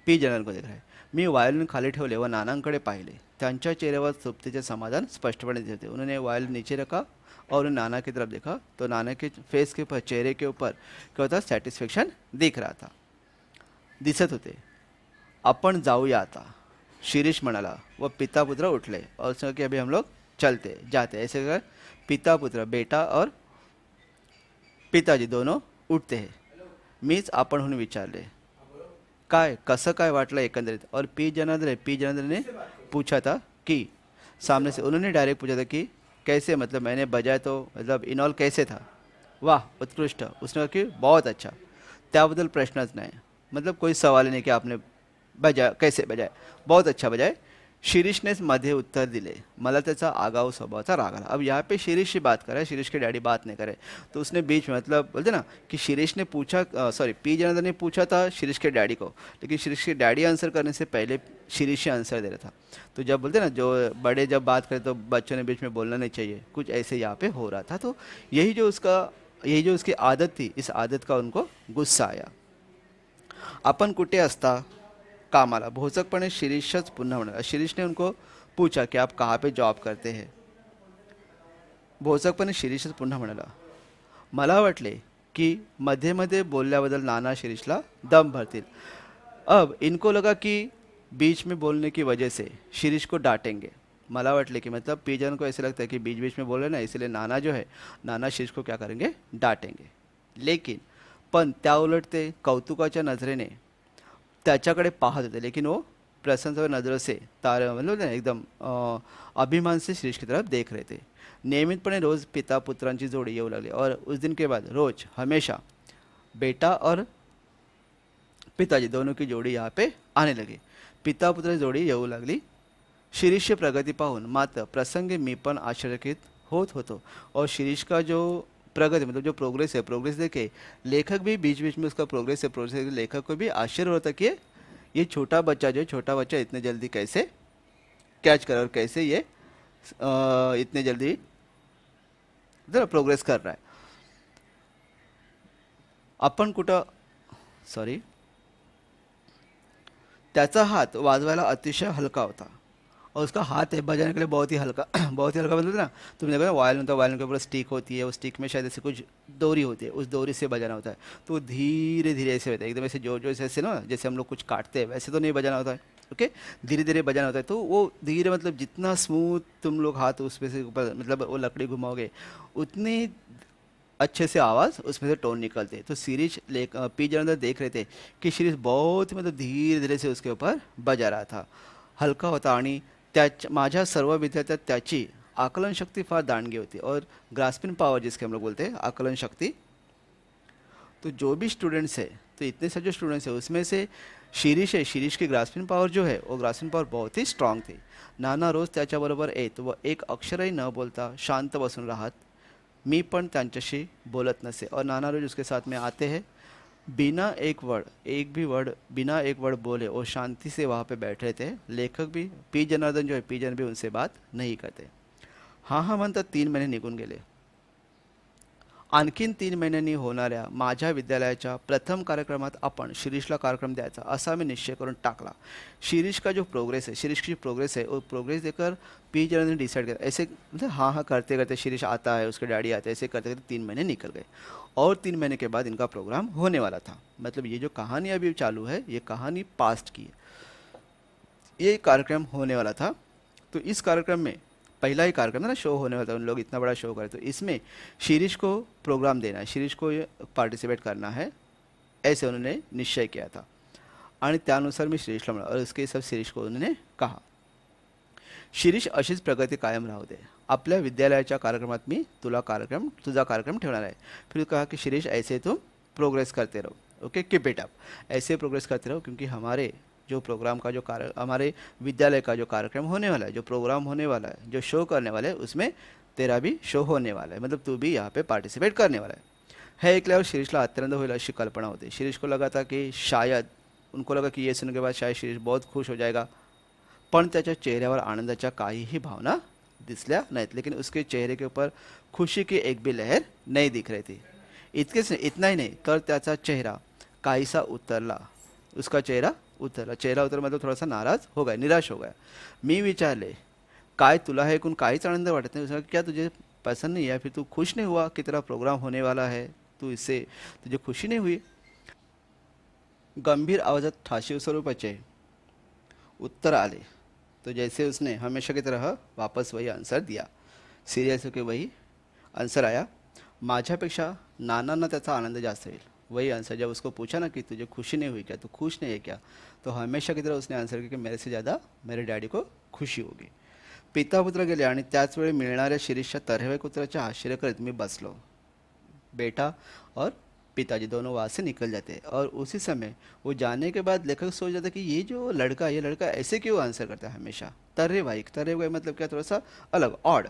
पी जनरल को देख आहे मैं वायलिन खाली ठेवले व नानांकडे पाहिले त्यांच्या चेहऱ्यावर सुप्तीचे समाधान स्पष्टपणे देते उन्होंने वायलिन नीचे रखा और उन्हें नाना की तरफ देखा तो नाना के फेस के ऊपर चेहरे के ऊपर क्या होता सॅटिस्फॅक्शन दिख रहा था दिसत होते अपन जाऊया आता शिरीष मनाला व पिता पुत्र उठले और उसने कि अभी हम लोग चलते जाते ऐसे कर पिता पुत्र बेटा और पिताजी दोनों उठते हैं मीच विचार ले काय कस काय वाटला एकंदरीत और पी जनार्दन पी जनार्दन ने पूछा था कि सामने से उन्होंने डायरेक्ट पूछा था कि कैसे मतलब मैंने बजाया तो मतलब इनॉल कैसे था वाह उत्कृष्ट उसने कहा कि बहुत अच्छा त्याबल प्रश्न नहीं मतलब कोई सवाल ही नहीं कि आपने बजाया कैसे बजाया बहुत अच्छा बजाया ने मधे उत्तर दिले मला त्याचा आगाऊ स्वभाव था राग आला अब यहाँ पे शिरीष से बात कर रहा है शिरीष के डैडी बात नहीं करे तो उसने बीच में मतलब बोलते ना कि शिरीष ने पूछा सॉरी पी जनार्दन ने पूछा था शिरीष के डैडी को लेकिन शिरीष के डैडी आंसर करने से पहले शिरीष ही आंसर दे रहा था तो जब बोलते ना जो बड़े जब बात करें तो बच्चों ने बीच में बोलना नहीं चाहिए कुछ ऐसे यहाँ पर हो रहा था तो यही जो उसका यही जो उसकी आदत थी इस आदत का उनको गुस्सा आया अपन कुटे असता काम आला पढ़े शिरीष पुनः शिरीष ने उनको पूछा कि आप कहाँ पे जॉब करते हैं भोसकपणे शिरीष पुनः म्हणाला मला वाटले की मध्ये मध्ये बोलल्याबद्दल नाना शिरीषला दम भरतील अब इनको लगा कि बीच में बोलने की वजह से शिरीष को डांटेंगे मला वाटले कि मतलब पीजन को ऐसे लगता है कि बीच बीच में बोल रहे ना इसलिए नाना जो है नाना शिरीष को क्या करेंगे डांटेंगे लेकिन पण त्याउलट ते कौतुकाच्या नजरेने त्याच्याकडे पाहत होते लेकिन वो प्रसन्न नजर से तारे मतलब एकदम अभिमान से शीर्ष की तरफ देख रहे थे नियमितपणे रोज पिता पुत्रांची जोडी येऊ लागली और उस दिन के बाद रोज हमेशा बेटा और पिताजी दोनों की जोडी यहाँ पे आने लगी पिता पुत्र जोडी येऊ लागली शिरीषची प्रगती पाहून मात्र प्रसंगी मी पण आश्चर्यकित होत होतो और शिरीष का जो प्रगति मतलब जो प्रोग्रेस है प्रोग्रेस देखे लेखक भी बीच बीच में उसका प्रोग्रेस है प्रोग्रेस तो लेखक को भी आश्चर्य होता कि ये छोटा बच्चा जो छोटा बच्चा इतने जल्दी कैसे कैच कर और कैसे ये आ, इतने जल्दी जरा प्रोग्रेस कर रहा है अपन कुट सॉरी हाथ हात अतिशय हलका होता और उसका हाथ है बजाने के लिए बहुत ही हल्का बहुत ही हल्का मतलब ना तुमने देखा वायलिन होता है वायलिन के ऊपर स्टिक होती है उस स्टिक में शायद ऐसी कुछ दोरी होती है उस दोरी से बजाना होता है तो धीरे धीरे ऐसे होता है एकदम ऐसे जोर जोर से ऐसे ना जैसे हम लोग कुछ काटते हैं वैसे तो नहीं बजाना होता है ओके धीरे धीरे बजाना होता है तो वो धीरे मतलब जितना स्मूथ तुम लोग हाथ उसमें से ऊपर मतलब वो लकड़ी घुमाओगे उतनी अच्छे से आवाज़ उसमें से टोन निकलते तो सीरीज ले पी जनर देख रहे थे कि सीरीज बहुत मतलब धीरे धीरे से उसके ऊपर बजा रहा था हल्का होता आनी माझा सर्व विद्यार्थ्या त्याची आकलन शक्ति फार दानगी होती और ग्रास्पिन पावर जिसके हम लोग बोलते हैं आकलन शक्ति तो जो भी स्टूडेंट्स है तो इतने सारे जो स्टूडेंट्स है उसमें से शीरीष है शीरीष की ग्रास्पिन पावर जो है वो ग्रास्पिन पावर बहुत ही स्ट्रांग थी नाना रोज त्याच्याबरोबर तो वो एक अक्षर ही न बोलता शांत बसून राहत मी पण त्यांच्याशी बोलत नसे और नाना रोज उसके साथ में आते हैं बिना एक वर्ड एक भी वर्ड बिना एक वर्ड बोले और शांति से वहाँ पे बैठे थे लेखक भी पी जनार्दन जो है पी जन भी उनसे बात नहीं करते हाँ हाँ तो तीन महीने निकुन गए आखीन तीन महिन्यांनी होना मजा विद्यालयाच्या प्रथम कार्यक्रम अपन शिरीषला कार्यक्रम द्यायचा असा निश्चय करूँ टाकला शिरीष का जो प्रोग्रेस है शिरीष की प्रोग्रेस है वो प्रोग्रेस देकर पी जन ने डिसाइड किया ऐसे मतलब हाँ हाँ करते करते शिरीष आता है उसके डैडी आते हैं ऐसे करते करते तीन महीने निकल गए और तीन महीने के बाद इनका प्रोग्राम होने वाला था मतलब ये जो कहानी अभी चालू है ये कहानी पास्ट की है ये कार्यक्रम होने वाला था तो इस कार्यक्रम में पहला ही कार्यक्रम था ना शो होने वाला उन लोग इतना बड़ा शो करे तो इसमें शीरीष को प्रोग्राम देना है शीरीष को पार्टिसिपेट करना है ऐसे उन्होंने निश्चय किया था और त्यानुसार मी शिरीषला म्हणालो और उसके सब शिरीष को उन्होंने कहा शिरीष अशीच प्रगति कायम राहू दे विद्यालय का कार्यक्रमात मी तुला कार्यक्रम तुझा कार्यक्रम ठेवणार आहे फिर कहा कि शिरीष ऐसे तुम प्रोग्रेस करते रहो ओके किप इट अप ऐसे प्रोग्रेस करते रहो क्योंकि हमारे जो प्रोग्राम का जो कार्य हमारे विद्यालय का जो कार्यक्रम होने वाला है जो प्रोग्राम होने वाला है जो शो करने वाला है उसमें तेरा भी शो होने वाला है मतलब तू भी यहाँ पे पार्टिसिपेट करने वाला है एक ऐकल्यावर शिरीषला अत्यंत हो कल्पना होती शीरीष को लगा था कि शायद उनको लगा कि ये सुनने के बाद शायद शीरीष बहुत खुश हो जाएगा पण त्याच्या चेहऱ्यावर आनंदाच्या काहीही भावना दिसल्या नाहीत लेकिन उसके चेहरे के ऊपर खुशी की एक भी लहर नहीं दिख रही थी इतकेच इतना ही नहीं तर त्याचा चेहरा काहीसा उतरला उसका चेहरा उतरला चेहरा उतर मतलब थोड़ा सा नाराज हो गया निराश हो गया मी विचारले काय तुला हे का काहीच आनंद वाटत नाही उसका क्या तुझे पसंद नहीं है फिर तू खुश नहीं हुआ कि तेरा प्रोग्राम होने वाला है तू इससे तुझे खुशी नहीं हुई गंभीर आवाज़ ठाशी स्वरूपाचे उत्तर आले तो जैसे उसने हमेशा की तरह वापस वही आंसर दिया सीरियस होकर वही आंसर आया माझ्यापेक्षा नानांना त्याचा आनंद जास्त येईल वही आंसर जब उसको पूछा ना कि तुझे खुशी नहीं हुई क्या तो खुश नहीं है क्या तो हमेशा की तरह उसने आंसर किया कि मेरे से ज़्यादा मेरे डैडी को खुशी होगी पिता पुत्र गेले आणि त्याचवेळी मिळणाऱ्या शिरीषच्या तर्हेवे कुत्राच्या आश्चर्यकरीत मी बसलो बेटा और पिताजी दोनों वहाँ से निकल जाते हैं और उसी समय वो जाने के बाद लेखक सोच जाता है कि ये जो लड़का ये लड़का ऐसे क्यों आंसर करता है हमेशा तर्रे भाई मतलब क्या थोड़ा सा अलग ऑड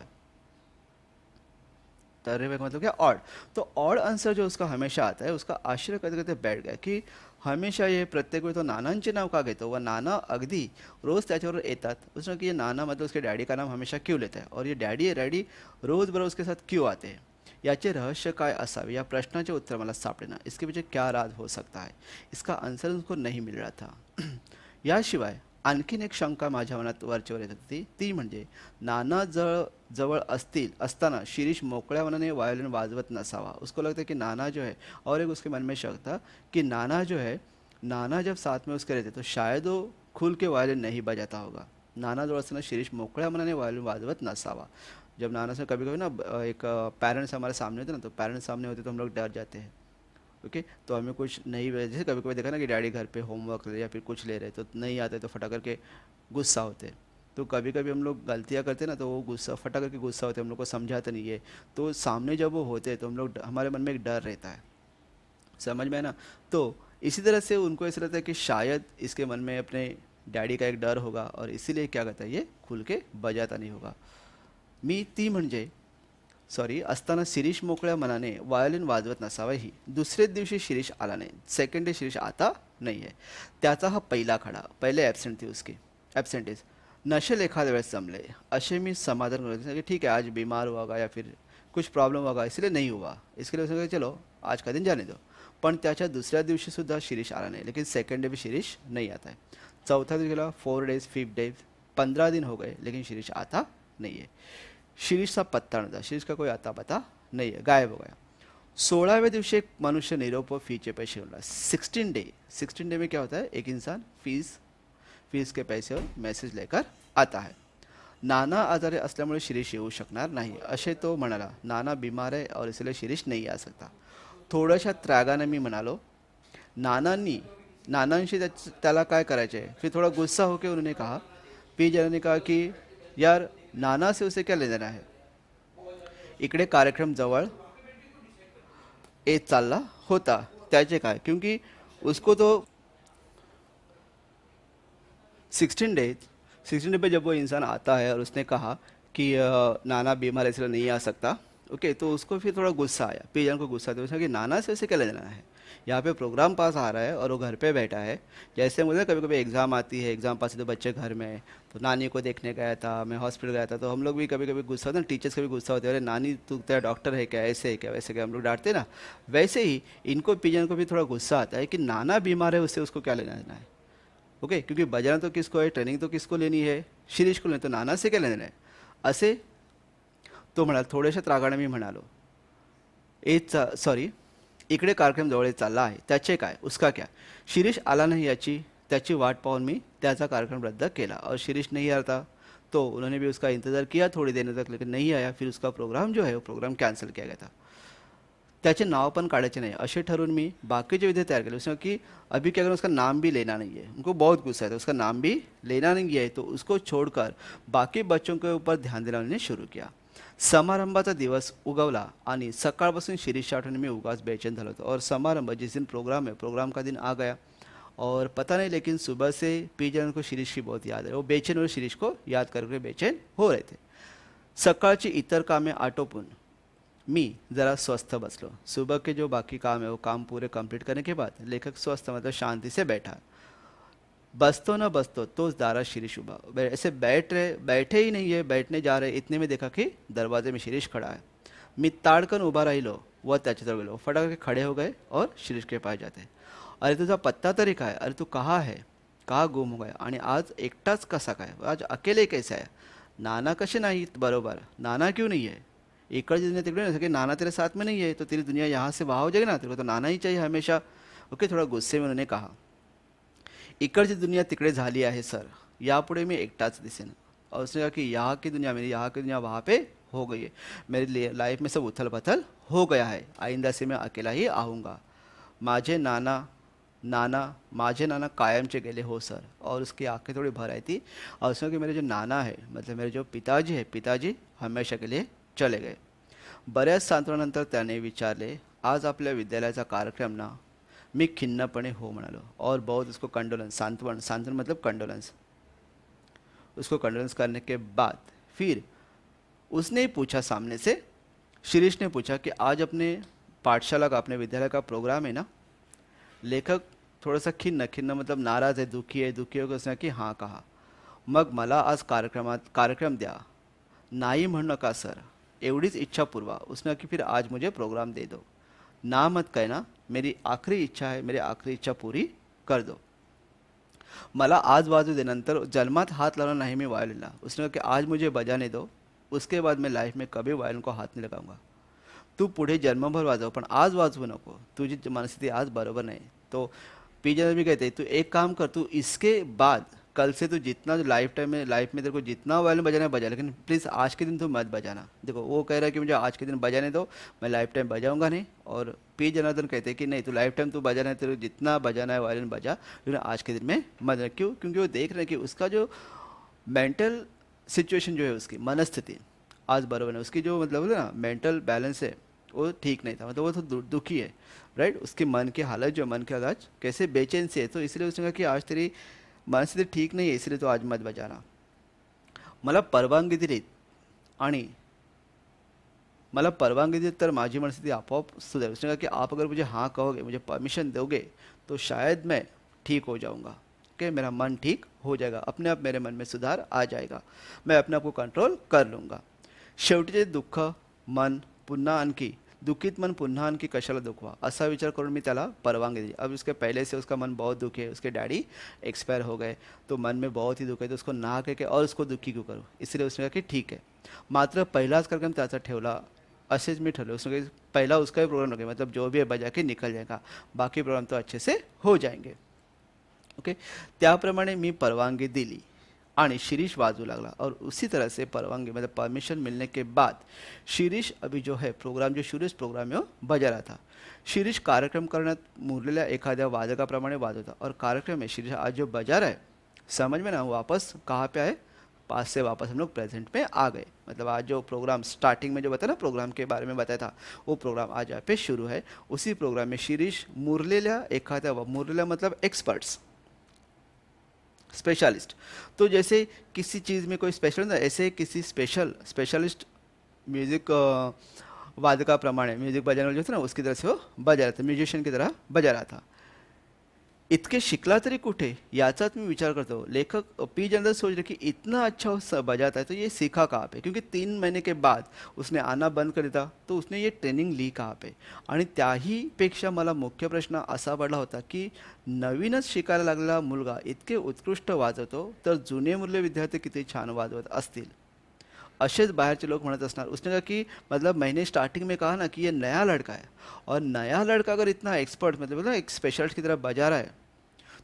तरह का मतलब क्या ऑड तो ऑड आंसर जो उसका हमेशा आता है उसका आश्रय करते करते बैठ गया कि हमेशा ये प्रत्येक वे तो नानांचे नाव का तो वह नाना अगदी रोज त्याच्यावर येतात उसने कि ये नाना मतलब उसके डैडी का नाम हमेशा क्यों लेता है और ये डैडी डैडी रोज बरोज उसके साथ क्यों आते हैं याचे रहस्य काय असावे या प्रश्नाचे उत्तर मला सापडेना इसके पीछे क्या राज हो सकता है इसका आंसर उसको नहीं मिल रहा था याशिवाय आणखीन एक शंका माझ्या मनात वरच्यावर येत होती ती म्हणजे नाना जळ जवळ असतील असताना शिरीष मोकळ्या मनाने वायोलिन वाजवत नसावा उसको लगता है कि नाना जो है और एक उसके मन में शक था कि नाना जो है नाना जब साथ में उसके रहते तो शायद वो खुल के वायोलिन नहीं बजाता होगा नाना जवळ असताना शिरीष मोकळ्या मनाने वायोलिन वाजवत नसावा जब नाना से कभी कभी ना एक पेरेंट्स हमारे सामने होते ना तो पेरेंट्स सामने होते तो हम लोग डर जाते हैं ओके तो हमें कुछ नहीं जैसे कभी कभी देखा ना कि डैडी घर पे होमवर्क ले या फिर कुछ ले रहे तो नहीं आते तो फटा करके गुस्सा होते तो कभी कभी हम लोग गलतियाँ करते ना तो वो गुस्सा फटा करके गुस्सा होते हम लोग को समझाते नहीं है तो सामने जब वो होते तो हम लोग हमारे मन में एक डर रहता है समझ में ना तो इसी तरह से उनको ऐसा रहता है कि शायद इसके मन में अपने डैडी का एक डर होगा और इसीलिए क्या करता है ये खुल के बजाता नहीं होगा मी ती म्हणजे सॉरी असताना शिरीष मोकळ्या मनाने वायोलिन वाजवत नसावाही ही दिवशी शिरीष आला नाही सेकंड डे शिरीष आता नाही आहे त्याचा हा पहिला खडा पहिले ॲबसेंट ती उसकी इज नशेल लेखाद वेळेस जमले असे मी समाधान करतो की ठीक है आज बीमार हुआ होगा या फिर कुछ प्रॉब्लम होगा इसलिए नहीं हुआ इसके लिए उसने चलो आज का दिन जाने दो पण त्याच्या दुसऱ्या दिवशीसुद्धा शिरीष आला नाही लेकिन सेकंड डे बी शिरीष नहीं आता है चौथा दिवस गेला फोर डेज फिफ्थ डेज पंधरा दिन हो गए लेकिन शिरीष आता नहीं आहे शीर्ष सा पत्ता था शीर्ष का कोई आता पता नहीं है गायब हो गया सोलहवें दिवस एक मनुष्य निरोप फीचे पैसे उड़ा सिक्सटीन डे सिक्सटीन डे में क्या होता है एक इंसान फीस फीस के पैसे और मैसेज लेकर आता है नाना आजारे असल्यामुळे शिरीष येऊ शकणार नाही असे तो म्हणाला नाना बिमार आहे और इसलिए शिरीष नाही आ सकता थोड्याशा त्रागाने मी म्हणालो नानांनी नानांशी त्याच त्याला काय करायचे फिर थोड़ा गुस्सा होकर उन्होंने कहा पी जरा ने कहा कि यार नाना से उसे क्या ले है इकडे कार्यक्रम जवर येत चालला होता त्याचे का क्योंकि उसको तो सिक्सटीन डेज सिक्सटीन डे पे जब वो इंसान आता है और उसने कहा कि नाना बीमार इसलिए नहीं आ सकता ओके तो उसको फिर थोड़ा गुस्सा आया पीजन को गुस्सा आया तो उसने कि नाना से उसे क्या ले जाना है यहाँ पे प्रोग्राम पास आ रहा है और वो घर पे बैठा है जैसे मुझे कभी कभी एग्ज़ाम आती है एग्ज़ाम पास तो बच्चे घर में तो नानी को देखने गया था मैं हॉस्पिटल गया था तो हम लोग भी कभी कभी गुस्सा होता है टीचर्स का भी गुस्सा होते हैं अरे नानी तू तेरा डॉक्टर है क्या ऐसे है क्या वैसे क्या हम लोग डांटते ना वैसे ही इनको पिजन को भी थोड़ा गुस्सा आता है कि नाना बीमार है उससे उसको क्या लेना देना है ओके क्योंकि बजाना तो किसको है ट्रेनिंग तो किसको लेनी है शिरीष को लेना तो नाना से क्या लेना है असे तो म्हणाल थोड्याशा त्रागाणं मी म्हणालो एजचा सॉरी इकडे कार्यक्रम जवर चालला आहे त्याचे काय उसका क्या शिरीष आला नहीं याची त्याची वाट पाहून मी त्याचा कार्यक्रम रद्द केला और शिरीष नहीं आ था तो उन्होंने भी उसका इंतज़ार किया थोड़ी देर तक लेकिन नहीं आया फिर उसका प्रोग्राम जो है वो प्रोग्राम कैंसिल किया गया था त्याचे नाव पन काढायचे नहीं अशे ठरुन मी बाकी जो विधेय तैयार केले उसमें कि अभी क्या करें उसका नाम भी लेना नहीं है उनको बहुत गुस्सा है तो उसका नाम भी लेना नहीं है तो उसको छोड़कर बाकी बच्चों के ऊपर ध्यान उन्होंने शुरू किया समारंभा दिवस उगवला आणि सकाळपासून शिरीष आठवण में उगास बेचैन धल होता और समारंभ जिस दिन प्रोग्राम है प्रोग्राम का दिन आ गया और पता नहीं लेकिन सुबह से पीजन को शिरीष की बहुत याद है वो बेचैन और शिरीष को याद करके बेचैन हो रहे थे सकाळची इतर कामें आटोपुन मी ज़रा स्वस्थ बसलो सुबह के जो बाकी काम है वो काम पूरे कंप्लीट करने के बाद लेखक स्वस्थ मतलब शांति से बैठा बसतो ना बसतो तो दारा शीरीश उबा ऐसे बैठ रहे बैठे ही नहीं है बैठने जा रहे इतने में देखा कि दरवाजे में शीरीष खड़ा है मी ताड़कन लो वह तैचित लो फटा के खड़े हो गए और शीरीष के पास जाते अरे तुझा पत्ता तरीका तो है अरे तू कहाँ है कहाँ गुम हो गए आणि आज एकटाच कसा का है आज अकेले कैसे है नाना कशे नहीं बरोबर नाना क्यों नहीं है एकड़ जितने तिकड़े ना सके नाना तेरे साथ में नहीं है तो तेरी दुनिया यहाँ से वहाँ हो जाएगी ना तेरे को तो नाना ही चाहिए हमेशा ओके थोड़ा गुस्से में उन्होंने कहा की दुनिया तिकडे झाली है सर यापुढ़ मैं एकटाच दिसेन और उसने कहा कि यहाँ की दुनिया मेरी यहाँ की दुनिया वहाँ पे हो गई है मेरी लाइफ में सब उथल पथल हो गया है आइंदा से मैं अकेला ही आऊँगा माझे नाना नाना माझे नाना कायम चे गले हो सर और उसकी आंखें थोड़ी भर आई थी और उसने कि मेरे जो नाना है मतलब मेरे जो पिताजी है पिताजी हमेशा के लिए चले गए बऱ्याच सांत्वनानंतर त्याने विचारले आज आपल्या विद्यालयाचा कार्यक्रम ना मी खिन्नपणे हो म्हणालो और बहुत उसको कंडोलेंस सांत्वन सांत्वन मतलब कंडोलेंस उसको कंडोलेंस करने के बाद फिर उसने पूछा सामने से शिरीष ने पूछा कि आज अपने पाठशाला का अपने विद्यालय का प्रोग्राम है ना लेखक थोड़ा सा खिन्न खिन्न मतलब नाराज है दुखी है दुखी होकर उसने कि हाँ कहा मग मला आज कार्यक्रम कार्यक्रम द्या नाही म्हणू का सर एवढीच इच्छापूर्वा उसने कि फिर आज मुझे प्रोग्राम दे दो ना मत कहना मेरी आखिरी इच्छा है मेरी आखिरी इच्छा पूरी कर दो मला आज बाजू दे नंतर जन्मात लाना नहीं मैं वायलिन ला उसने कहा कि आज मुझे बजाने दो उसके बाद मैं लाइफ में कभी वायलिन को हाथ नहीं लगाऊंगा तू पुढे जन्मभर वाजव पर आज वाजू नको तुझी मनस्थिति आज बराबर नहीं तो पी जनरल भी कहते तू एक काम कर तू इसके बाद कल से तो जितना तो लाइफ टाइम में लाइफ में तेरे को जितना वायलिन बजाना है बजा लेकिन प्लीज़ आज के दिन तो मत बजाना देखो वो कह रहा है कि मुझे आज के दिन बजाने दो मैं लाइफ टाइम बजाऊँगा नहीं और पी जनार्दन कहते हैं कि नहीं तो लाइफ टाइम तो बजाना है तेरे को जितना बजाना है वायलिन बजा लेकिन आज के दिन में मत क्यों क्योंकि वो देख रहे हैं कि उसका जो मेंटल सिचुएशन जो है उसकी मनस्थिति आज बराबर है उसकी जो मतलब ना मेंटल बैलेंस है वो ठीक नहीं था मतलब वो तो दुखी है राइट उसके मन की हालत जो मन की हालत कैसे बेचैन से है तो इसलिए उसने कहा कि आज तेरी स्थिति ठीक नहीं है इसलिए तो आज मत बजा रहा मला परवानगी दिलीत आणि मला परवानगी दी तर माझी मनस्थिति आपोआप सुधर उसने कहा कि आप अगर मुझे हाँ कहोगे मुझे परमिशन दोगे तो शायद मैं ठीक हो जाऊँगा कि मेरा मन ठीक हो जाएगा अपने आप मेरे मन में सुधार आ जाएगा मैं अपने आप को कंट्रोल कर लूँगा शेवटी जी दुख मन पुन्हा आणखी दुखित मन पुन्हा आणखी कशाला दुखवा असा विचार करून मी त्याला परवानगी दी अब उसके पहले से उसका मन बहुत दुखी है उसके डैडी एक्सपायर हो गए तो मन में बहुत ही दुख है तो उसको ना कह के और उसको दुखी क्यों करो इसलिए उसने कहा कि ठीक है मात्र करके हम त्याचा ठेवला असेच मी ठरलो उसने पहला उसका ही प्रोग्राम रखें मतलब जो भी है बजा के निकल जाएगा बाकी प्रोग्राम तो अच्छे से हो जाएंगे ओके त्याप्रमाणे मी परवानगी दिली आणि शिरीष वाजू लागला और उसी तरह से परवानगी मतलब परमिशन मिलने के बाद शिरीष अभी जो है प्रोग्राम जो शिरीष प्रोग्राम में बजा रहा था शिरीष कार्यक्रम करण्यात मुरलेल्या एखाद्या वादकाप्रमाणे वाज होता और कार्यक्रम में शिरीष आज जो बजा रहा है समझ में ना वापस कहाँ पे आए पास से वापस हम लोग प्रेजेंट में आ गए मतलब आज जो प्रोग्राम स्टार्टिंग में जो बताया ना प्रोग्राम के बारे में बताया था वो प्रोग्राम आज यहाँ पे शुरू है उसी प्रोग्राम में शिरीष मुरलेला एखाद्या मुरलेला मतलब एक्सपर्ट्स स्पेशलिस्ट तो जैसे किसी चीज़ में कोई स्पेशल ना ऐसे किसी स्पेशल स्पेशलिस्ट म्यूज़िक वाद का प्रमाण है म्यूज़िक बजाने वाले जो था ना उसकी तरह से वो बजा रहा था म्यूजिशियन की तरह बजा रहा था इतके शिकला तरी कुठे याचाच मी विचार करतो लेखक पी जनरल सोच रहे कि इतना अच्छा उस सब बजाता है तो ये सीखा कहाँ पे क्योंकि तीन महीने के बाद उसने आना बंद कर दिया तो उसने ये ट्रेनिंग ली कहाँ पे आणि त्याहीपेक्षा मला मुख्य प्रश्न असा पडला होता की नवीनच शिकायला लागलेला मुलगा इतके उत्कृष्ट वाजवतो तर जुने मुले विद्यार्थी किती छान वाजवत असतील अशेष बाहर लोक म्हणत असणार उसने कहा की मतलब मैंने स्टार्टिंग में कहा ना कि ये नया लड़का है और नया लड़का अगर इतना एक्सपर्ट मतलब ना एक स्पेशलिस्ट की तरह बजा रहा है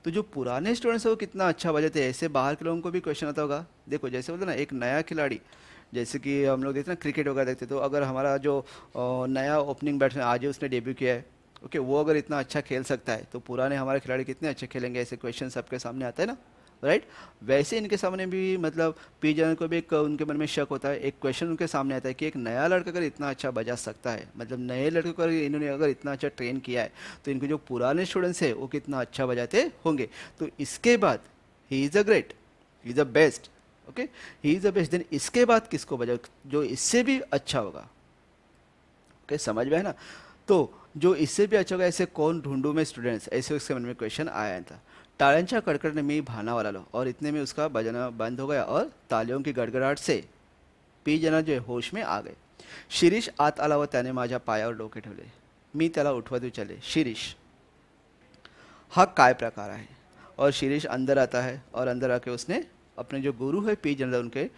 तो जो पुराने स्टूडेंट्स हैं वो कितना अच्छा बजाते हैं ऐसे बाहर के लोगों को भी क्वेश्चन आता होगा देखो जैसे बोलते ना एक नया खिलाड़ी जैसे कि हम लोग देखते ना क्रिकेट वगैरह देखते तो अगर हमारा जो नया ओपनिंग बैट्समैन आज उसने डेब्यू किया है ओके वो अगर इतना अच्छा खेल सकता है तो पुराने हमारे खिलाड़ी कितने अच्छे खेलेंगे ऐसे क्वेश्चन सबके सामने आते हैं ना राइट वैसे इनके सामने भी मतलब पी जॉन को भी एक उनके मन में शक होता है एक क्वेश्चन उनके सामने आता है कि एक नया लड़का अगर इतना अच्छा बजा सकता है मतलब नए लड़के को इन्होंने अगर इतना अच्छा ट्रेन किया है तो इनके जो पुराने स्टूडेंट्स हैं वो कितना अच्छा बजाते होंगे तो इसके बाद he is a great he is a best okay he is a best then इसके बाद किसको बजा जो इससे भी अच्छा होगा ओके okay, समझ में है ना तो जो इससे भी अच्छा होगा ऐसे कौन ढूंढू में स्टूडेंट्स ऐसे उसके मन में क्वेश्चन आया था तारंचा कड़कड़ में भाना वाला लो और इतने में उसका बजाना बंद हो गया और तालियों की गड़गड़ाहट से पी जना जो है होश में आ गए शिरीष आत आला व त्याने पाया और डोके ठेवले मी त्याला उठवत चले शिरीष हा काय प्रकार है और शिरीष अंदर आता है और अंदर आके उसने अपने जो गुरु है पी जनरल उनके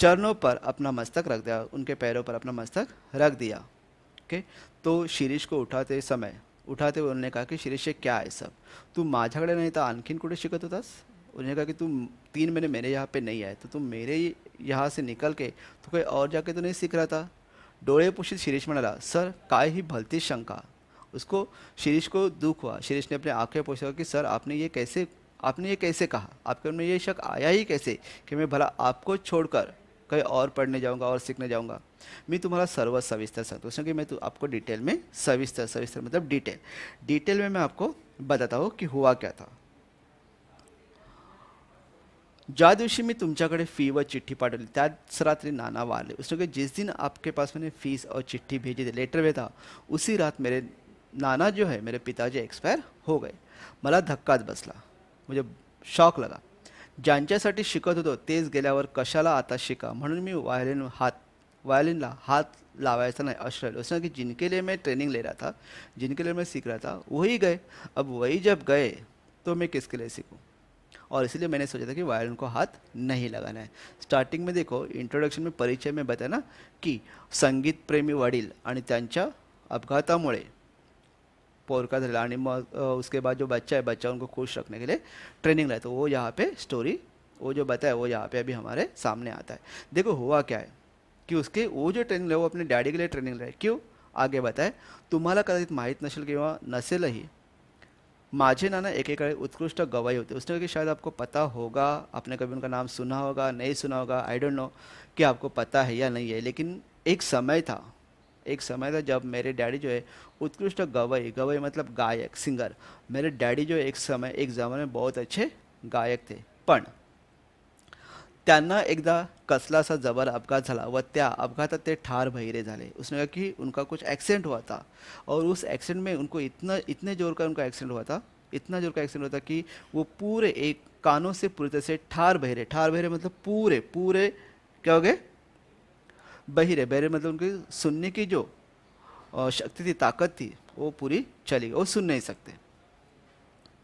चरणों पर अपना मस्तक रख दिया उनके पैरों पर अपना मस्तक रख दिया ओके तो शिरीष को उठाते समय उठाते हुए उन्होंने कहा कि शिरीषे क्या है सब तू माझ्याकडे नाही तर आणखीन कुठे शिकत होतास उन्होंने कहा कि तुम तीन महीने मेरे यहाँ पे नहीं आए तो तुम मेरे यहाँ से निकल के तो कोई और जाके तो नहीं सीख रहा था डोळे पुशीत शिरीष म्हणाला सर काय ही भलती शंका उसको शिरीष को दुख हुआ शिरीष ने अपने आंखें पूछा कि सर आपने ये कैसे आपने ये कैसे कहा आपके उनमें ये शक आया ही कैसे कि मैं भला आपको छोड़कर कहीं और पढ़ने जाऊँगा और सीखने जाऊँगा मैं तुम्हारा सर्व सविस्तर सकता हूँ क्योंकि मैं तो आपको डिटेल में सविस्तर सविस्तर मतलब डिटेल डिटेल में मैं आपको बताता हूँ कि हुआ क्या था ज्या दिवसी मैं तुमच्याकडे फी व चिट्ठी पाठली त्याच रात्री नाना वाले उसने कहा जिस दिन आपके पास मैंने फीस और चिट्ठी भेजी थी लेटर भेजा उसी रात मेरे नाना जो है मेरे पिताजी एक्सपायर हो गए मला धक्का बसला मुझे शौक लगा ज्यांच्यासाठी शिकत होतो तेच गेल्यावर कशाला आता शिका म्हणून मी वायलिन हात वायलिन हाथ लावायचा नहीं अश्रय उसने कि जिनके लिए मैं ट्रेनिंग ले रहा था जिनके लिए मैं सीख रहा था वही गए अब वही जब गए तो मैं किसके लिए सीखूँ और इसलिए मैंने सोचा था कि वायलिन को हाथ नहीं लगाना है स्टार्टिंग में देखो इंट्रोडक्शन में परिचय में बताया बताना कि संगीत प्रेमी वडील आणि त्यांच्या अपघातामुळे पोर का धरलाने उसके बाद जो बच्चा है बच्चा उनको खुश रखने के लिए ट्रेनिंग रहता तो वो यहाँ पे स्टोरी वो जो बताया वो यहाँ पे अभी हमारे सामने आता है देखो हुआ क्या है कि उसके वो जो ट्रेनिंग रहे वो अपने डैडी के लिए ट्रेनिंग रहे क्यों आगे बताए तुम्हारा कदाचित माहीत नसेल किंवा ही माझे नाना एक उत्कृष्ट गवाई होते उसने कि शायद आपको पता होगा आपने कभी उनका नाम सुना होगा नहीं सुना होगा आई डोंट नो कि आपको पता है या नहीं है लेकिन एक समय था एक समय था जब मेरे डैडी जो है उत्कृष्ट गवई गवई मतलब गायक सिंगर मेरे डैडी जो एक समय एक जमाने में बहुत अच्छे गायक थे पण त्यांना एकदा सा जबर अपघात झाला व त्या अपघातात ते ठार बहिरे झाले उसने कहा कि उनका कुछ एक्सीडेंट हुआ था और उस एक्सीडेंट में उनको इतना इतने जोर का उनका एक्सीडेंट हुआ था इतना जोर का एक्सीडेंट हुआ था कि वो पूरे एक कानों से पूरी तरह से ठार बहिरे ठार बहरे मतलब पूरे पूरे क्या हो गए बहिर है बहिर मतलब उनकी सुनने की जो शक्ति थी ताकत थी वो पूरी चली गई वो सुन नहीं सकते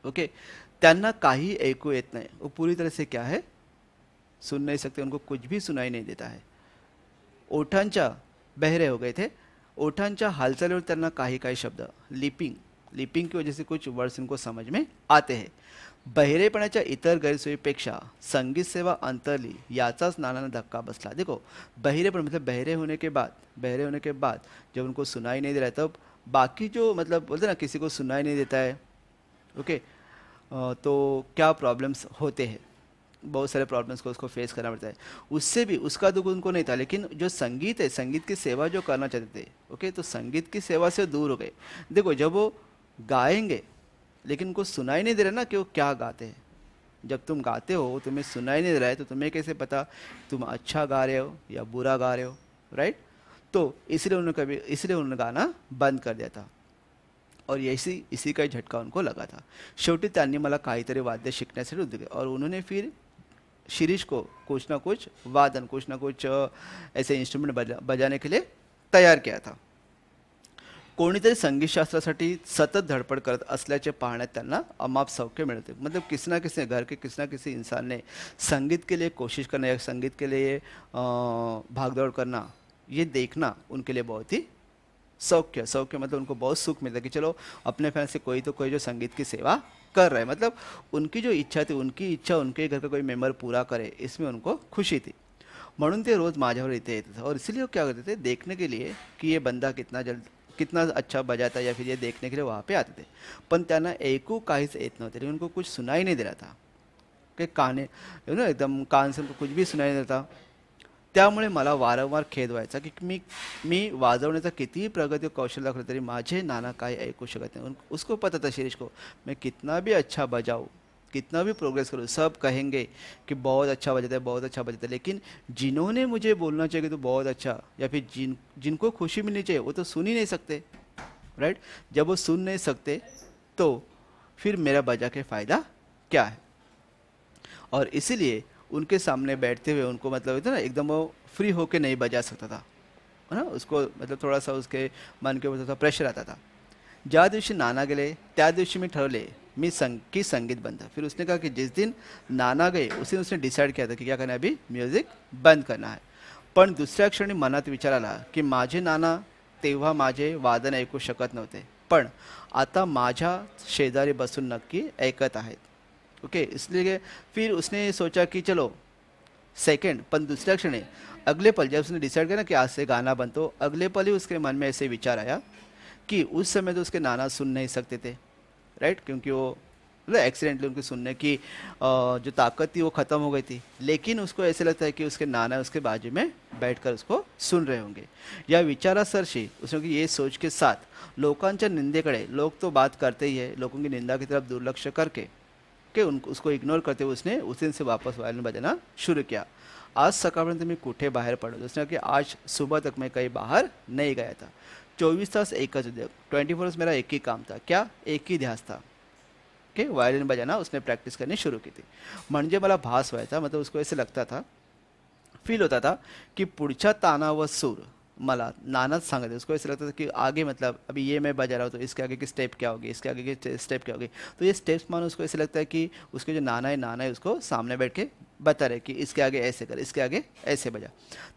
ओके का काही ऐकू येत नाही वो पूरी तरह से क्या है सुन नहीं सकते उनको कुछ भी सुनाई नहीं देता है ओठांचा बहरे हो गए थे हालचाल और तैरना का ही का ही शब्द लिपिंग लिपिंग की वजह से कुछ वर्ड्स इनको समझ में आते हैं बहिरेपणा इतर गैरसोयीपेक्षा संगीत सेवा अंतरली याचाच नानाना धक्का बसला देखो बहिरेपण मतलब बहरे होने के बाद बहरे होने के बाद जब उनको सुनाई नहीं दे रहा तब बाकी जो मतलब बोलते ना किसी को सुनाई नहीं देता है ओके तो क्या प्रॉब्लम्स होते हैं बहुत सारे प्रॉब्लम्स को उसको फेस करना पड़ता है उससे भी उसका दुख उनको नहीं था लेकिन जो संगीत है संगीत की सेवा जो करना चाहते थे ओके तो संगीत की सेवा से दूर हो गए देखो जब वो गाएंगे लेकिन उनको सुनाई नहीं दे रहा ना कि वो क्या गाते हैं जब तुम गाते हो तुम्हें सुनाई नहीं दे रहा है तो तुम्हें कैसे पता तुम अच्छा गा रहे हो या बुरा गा रहे हो राइट तो इसलिए उन्होंने कभी इसलिए उन्होंने गाना बंद कर दिया था और इसी इसी का ही झटका उनको लगा था शेवटी त्यांनी मला तरह वाद्य शिकण्यासाठी गए और उन्होंने फिर शिरीष को कुछ ना कुछ वादन कुछ ना कुछ ऐसे इंस्ट्रूमेंट बजा, बजाने के लिए तैयार किया था संगीत शास्त्रा सतत धडपड कर अमाप सौख्य मिलते मतलब किसी ना किसी घर के किसी ना किसी इंसान ने संगीत के लिए कोशिश करना या संगीत के लिए भागदौड़ करना ये देखना उनके लिए बहुत ही सौख्य सौख्य मतलब उनको बहुत सुख मिलता है कि चलो अपने फैन से कोई तो कोई जो संगीत की सेवा कर रहे हैं मतलब उनकी जो इच्छा थी उनकी इच्छा उनके घर का कोई मेंबर पूरा करे इसमें उनको खुशी थी मनुनते रोज माझा रहते येत और इसीलिए वो क्या करते थे देखने के लिए कि ये बंदा कितना जल्द कितना अच्छा बजाता या फिर ये देखने के लिए वहाँ पे आते थे पन त्यांना ऐकू काहीच येत नव्हते उनको कुछ सुनाई नहीं दे रहा था कि काने यू नो एकदम कान से उनको कुछ भी सुनाई नहीं देता त्यामुळे मला वारंवार खेद व्हायचा की मी मी वाजवण्याचा कितीही प्रगती कौशल दाखवलं तरी माझे नाना काय ऐकू शकत नाही उसको पता था शिरीष को मैं कितना भी अच्छा बजाऊ कितना भी प्रोग्रेस करो सब कहेंगे कि बहुत अच्छा बजता है बहुत अच्छा बजता है लेकिन जिन्होंने मुझे बोलना चाहिए तो बहुत अच्छा या फिर जिन जिनको खुशी मिलनी चाहिए वो तो सुन ही नहीं सकते राइट जब वो सुन नहीं सकते तो फिर मेरा बजा के फ़ायदा क्या है और इसीलिए उनके सामने बैठते हुए उनको मतलब इतना ना एकदम वो फ्री होके नहीं बजा सकता था है ना उसको मतलब थोड़ा सा उसके मन के ऊपर थोड़ा प्रेशर आता था ज्यादा दिवसी नाना गले त्या में ठहर ले मी संग की संगीत बंद है फिर उसने कहा कि जिस दिन नाना गए उस दिन उसने डिसाइड किया था कि क्या है अभी म्यूज़िक बंद करना है पण दुसऱ्या क्षणी मनात विचार आला की माझे नाना तेव्हा माझे वादन ऐकू शकत नव्हते पण आता माझ्या शेजारी बसून नक्की ऐकत आहेत ओके इसलिए फिर उसने सोचा कि चलो सेकंड पन दूसरे क्षण अगले पल जब उसने डिसाइड किया ना कि आज से गाना बन तो अगले पल ही उसके मन में ऐसे विचार आया कि उस समय तो उसके नाना सुन नहीं सकते थे राइट क्योंकि वो मतलब एक्सीडेंटली उनकी सुनने की जो ताकत थी वो ख़त्म हो गई थी लेकिन उसको ऐसे लगता है कि उसके नाना उसके बाजू में बैठकर उसको सुन रहे होंगे या विचारा सरशी उसने ये सोच के साथ निंदे कड़े लोग तो बात करते ही है लोगों की निंदा की तरफ दुर्लक्ष करके के उनको उसको इग्नोर करते हुए उसने उस दिन से वापस वायलिन बजाना शुरू किया आज सकाळपर्यंत में कुठे बाहर पड़ा उसने की आज सुबह तक मैं कहीं बाहर नहीं गया था चौबीस तास एक का ट्वेंटी फोर मेरा एक ही काम था क्या एक ही ध्यास था कि वायलिन बजाना उसने प्रैक्टिस करनी शुरू की थी म्हणजे मला भास व्हायचा मतलब उसको ऐसे लगता था फील होता था कि पुढच्या व सूर मला नानाच सांगते उसको ऐसे लगता था कि आगे मतलब अभी ये मैं बजा रहा हूँ तो इसके आगे की स्टेप क्या होगी इसके आगे की स्टेप क्या होगी तो ये स्टेप्स मानो उसको ऐसे लगता है कि उसके जो नाना है नाना है उसको सामने बैठ के बता रहे कि इसके आगे ऐसे कर इसके आगे ऐसे बजा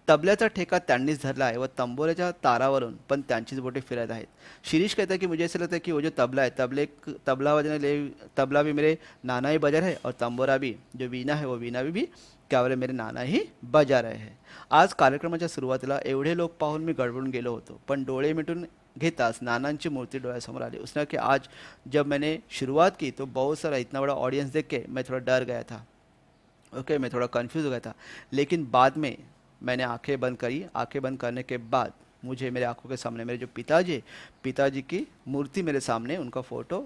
तबल्याचा ठेका त्यांनीच धरला आहे व तंबोऱ्याच्या तारावरून पण त्यांचीच बोटे फिरत आहेत शिरीष कहता है कि मुझे ऐसा लगता है कि वो जो तबला है तबले तबला बजने ले तबला भी मेरे नाना ही बजा रहे और तंबोरा भी जो वीणा है वो वीणा भी, भी क्या बोले मेरे नाना ही बजा रहे हैं आज कार्यक्रमाच्या सुरुवातीला एवढे लोक पाहून मी गडबडून गेलो होतो पण डोळे मिटून घेताच नानांची मूर्ति डोळ्यासमोर आली उसने कि आज जब मैंने शुरुआत की तो बहुत सारा इतना बड़ा ऑडियंस देख के मैं थोड़ा डर गया था ओके okay, मैं थोड़ा कंफ्यूज हो गया था लेकिन बाद में मैंने आंखें बंद करी आंखें बंद करने के बाद मुझे मेरे आंखों के सामने मेरे जो पिताजी पिताजी की मूर्ति मेरे सामने उनका फ़ोटो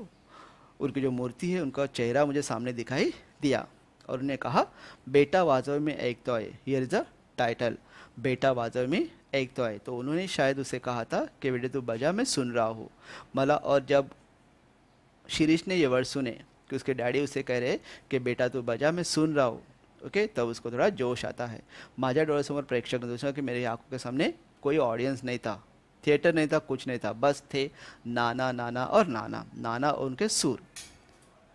उनकी जो मूर्ति है उनका चेहरा मुझे सामने दिखाई दिया और उन्हें कहा बेटा वाजव में एक तो आए हियर इज़ द टाइटल बेटा वाजव में एक तो आए तो उन्होंने शायद उसे कहा था कि बेटे तू बजा मैं सुन रहा हूँ मला और जब शिरीष ने ये वर्ड सुने कि उसके डैडी उसे कह रहे कि बेटा तू बजा मैं सुन रहा हूँ ओके तब उसको थोड़ा जोश आता है माजा डोरे डोळ्यासमोर प्रेक्षक नव्हतं कि मेरी आंखों के सामने कोई ऑडियंस नहीं था थिएटर नहीं था कुछ नहीं था बस थे नाना नाना और नाना नाना और उनके सुर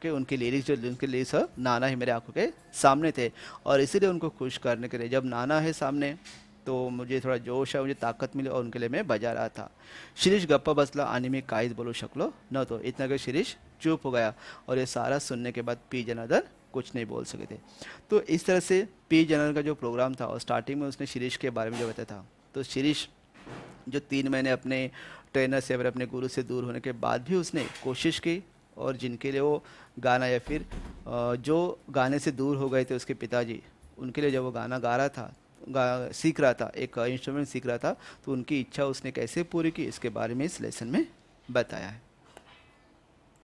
के उनके लिरिक्स जो उनके लिरिक्स है नाना ही मेरे आंखों के सामने थे और इसीलिए उनको खुश करने के लिए जब नाना है सामने तो मुझे थोडा जोश है मुझे ताकत मिली और उनके लिए मैं बजा रहा था शिरीष गप्पा बसला में मी बोलो शक्लो शकलो तो इतना कि शिरीष चुप हो गया और ये सारा सुनने के बाद पी जनादर कुछ नहीं बोल सके थे तो इस तरह से पी जनरल का जो प्रोग्राम था और स्टार्टिंग में उसने शीरीष के बारे में जो बताया था तो शीरीष जो तीन महीने अपने ट्रेनर से और अपने गुरु से दूर होने के बाद भी उसने कोशिश की और जिनके लिए वो गाना या फिर जो गाने से दूर हो गए थे उसके पिताजी उनके लिए जब वो गाना गा रहा था गा सीख रहा था एक इंस्ट्रूमेंट सीख रहा था तो उनकी इच्छा उसने कैसे पूरी की इसके बारे में इस लेसन में बताया है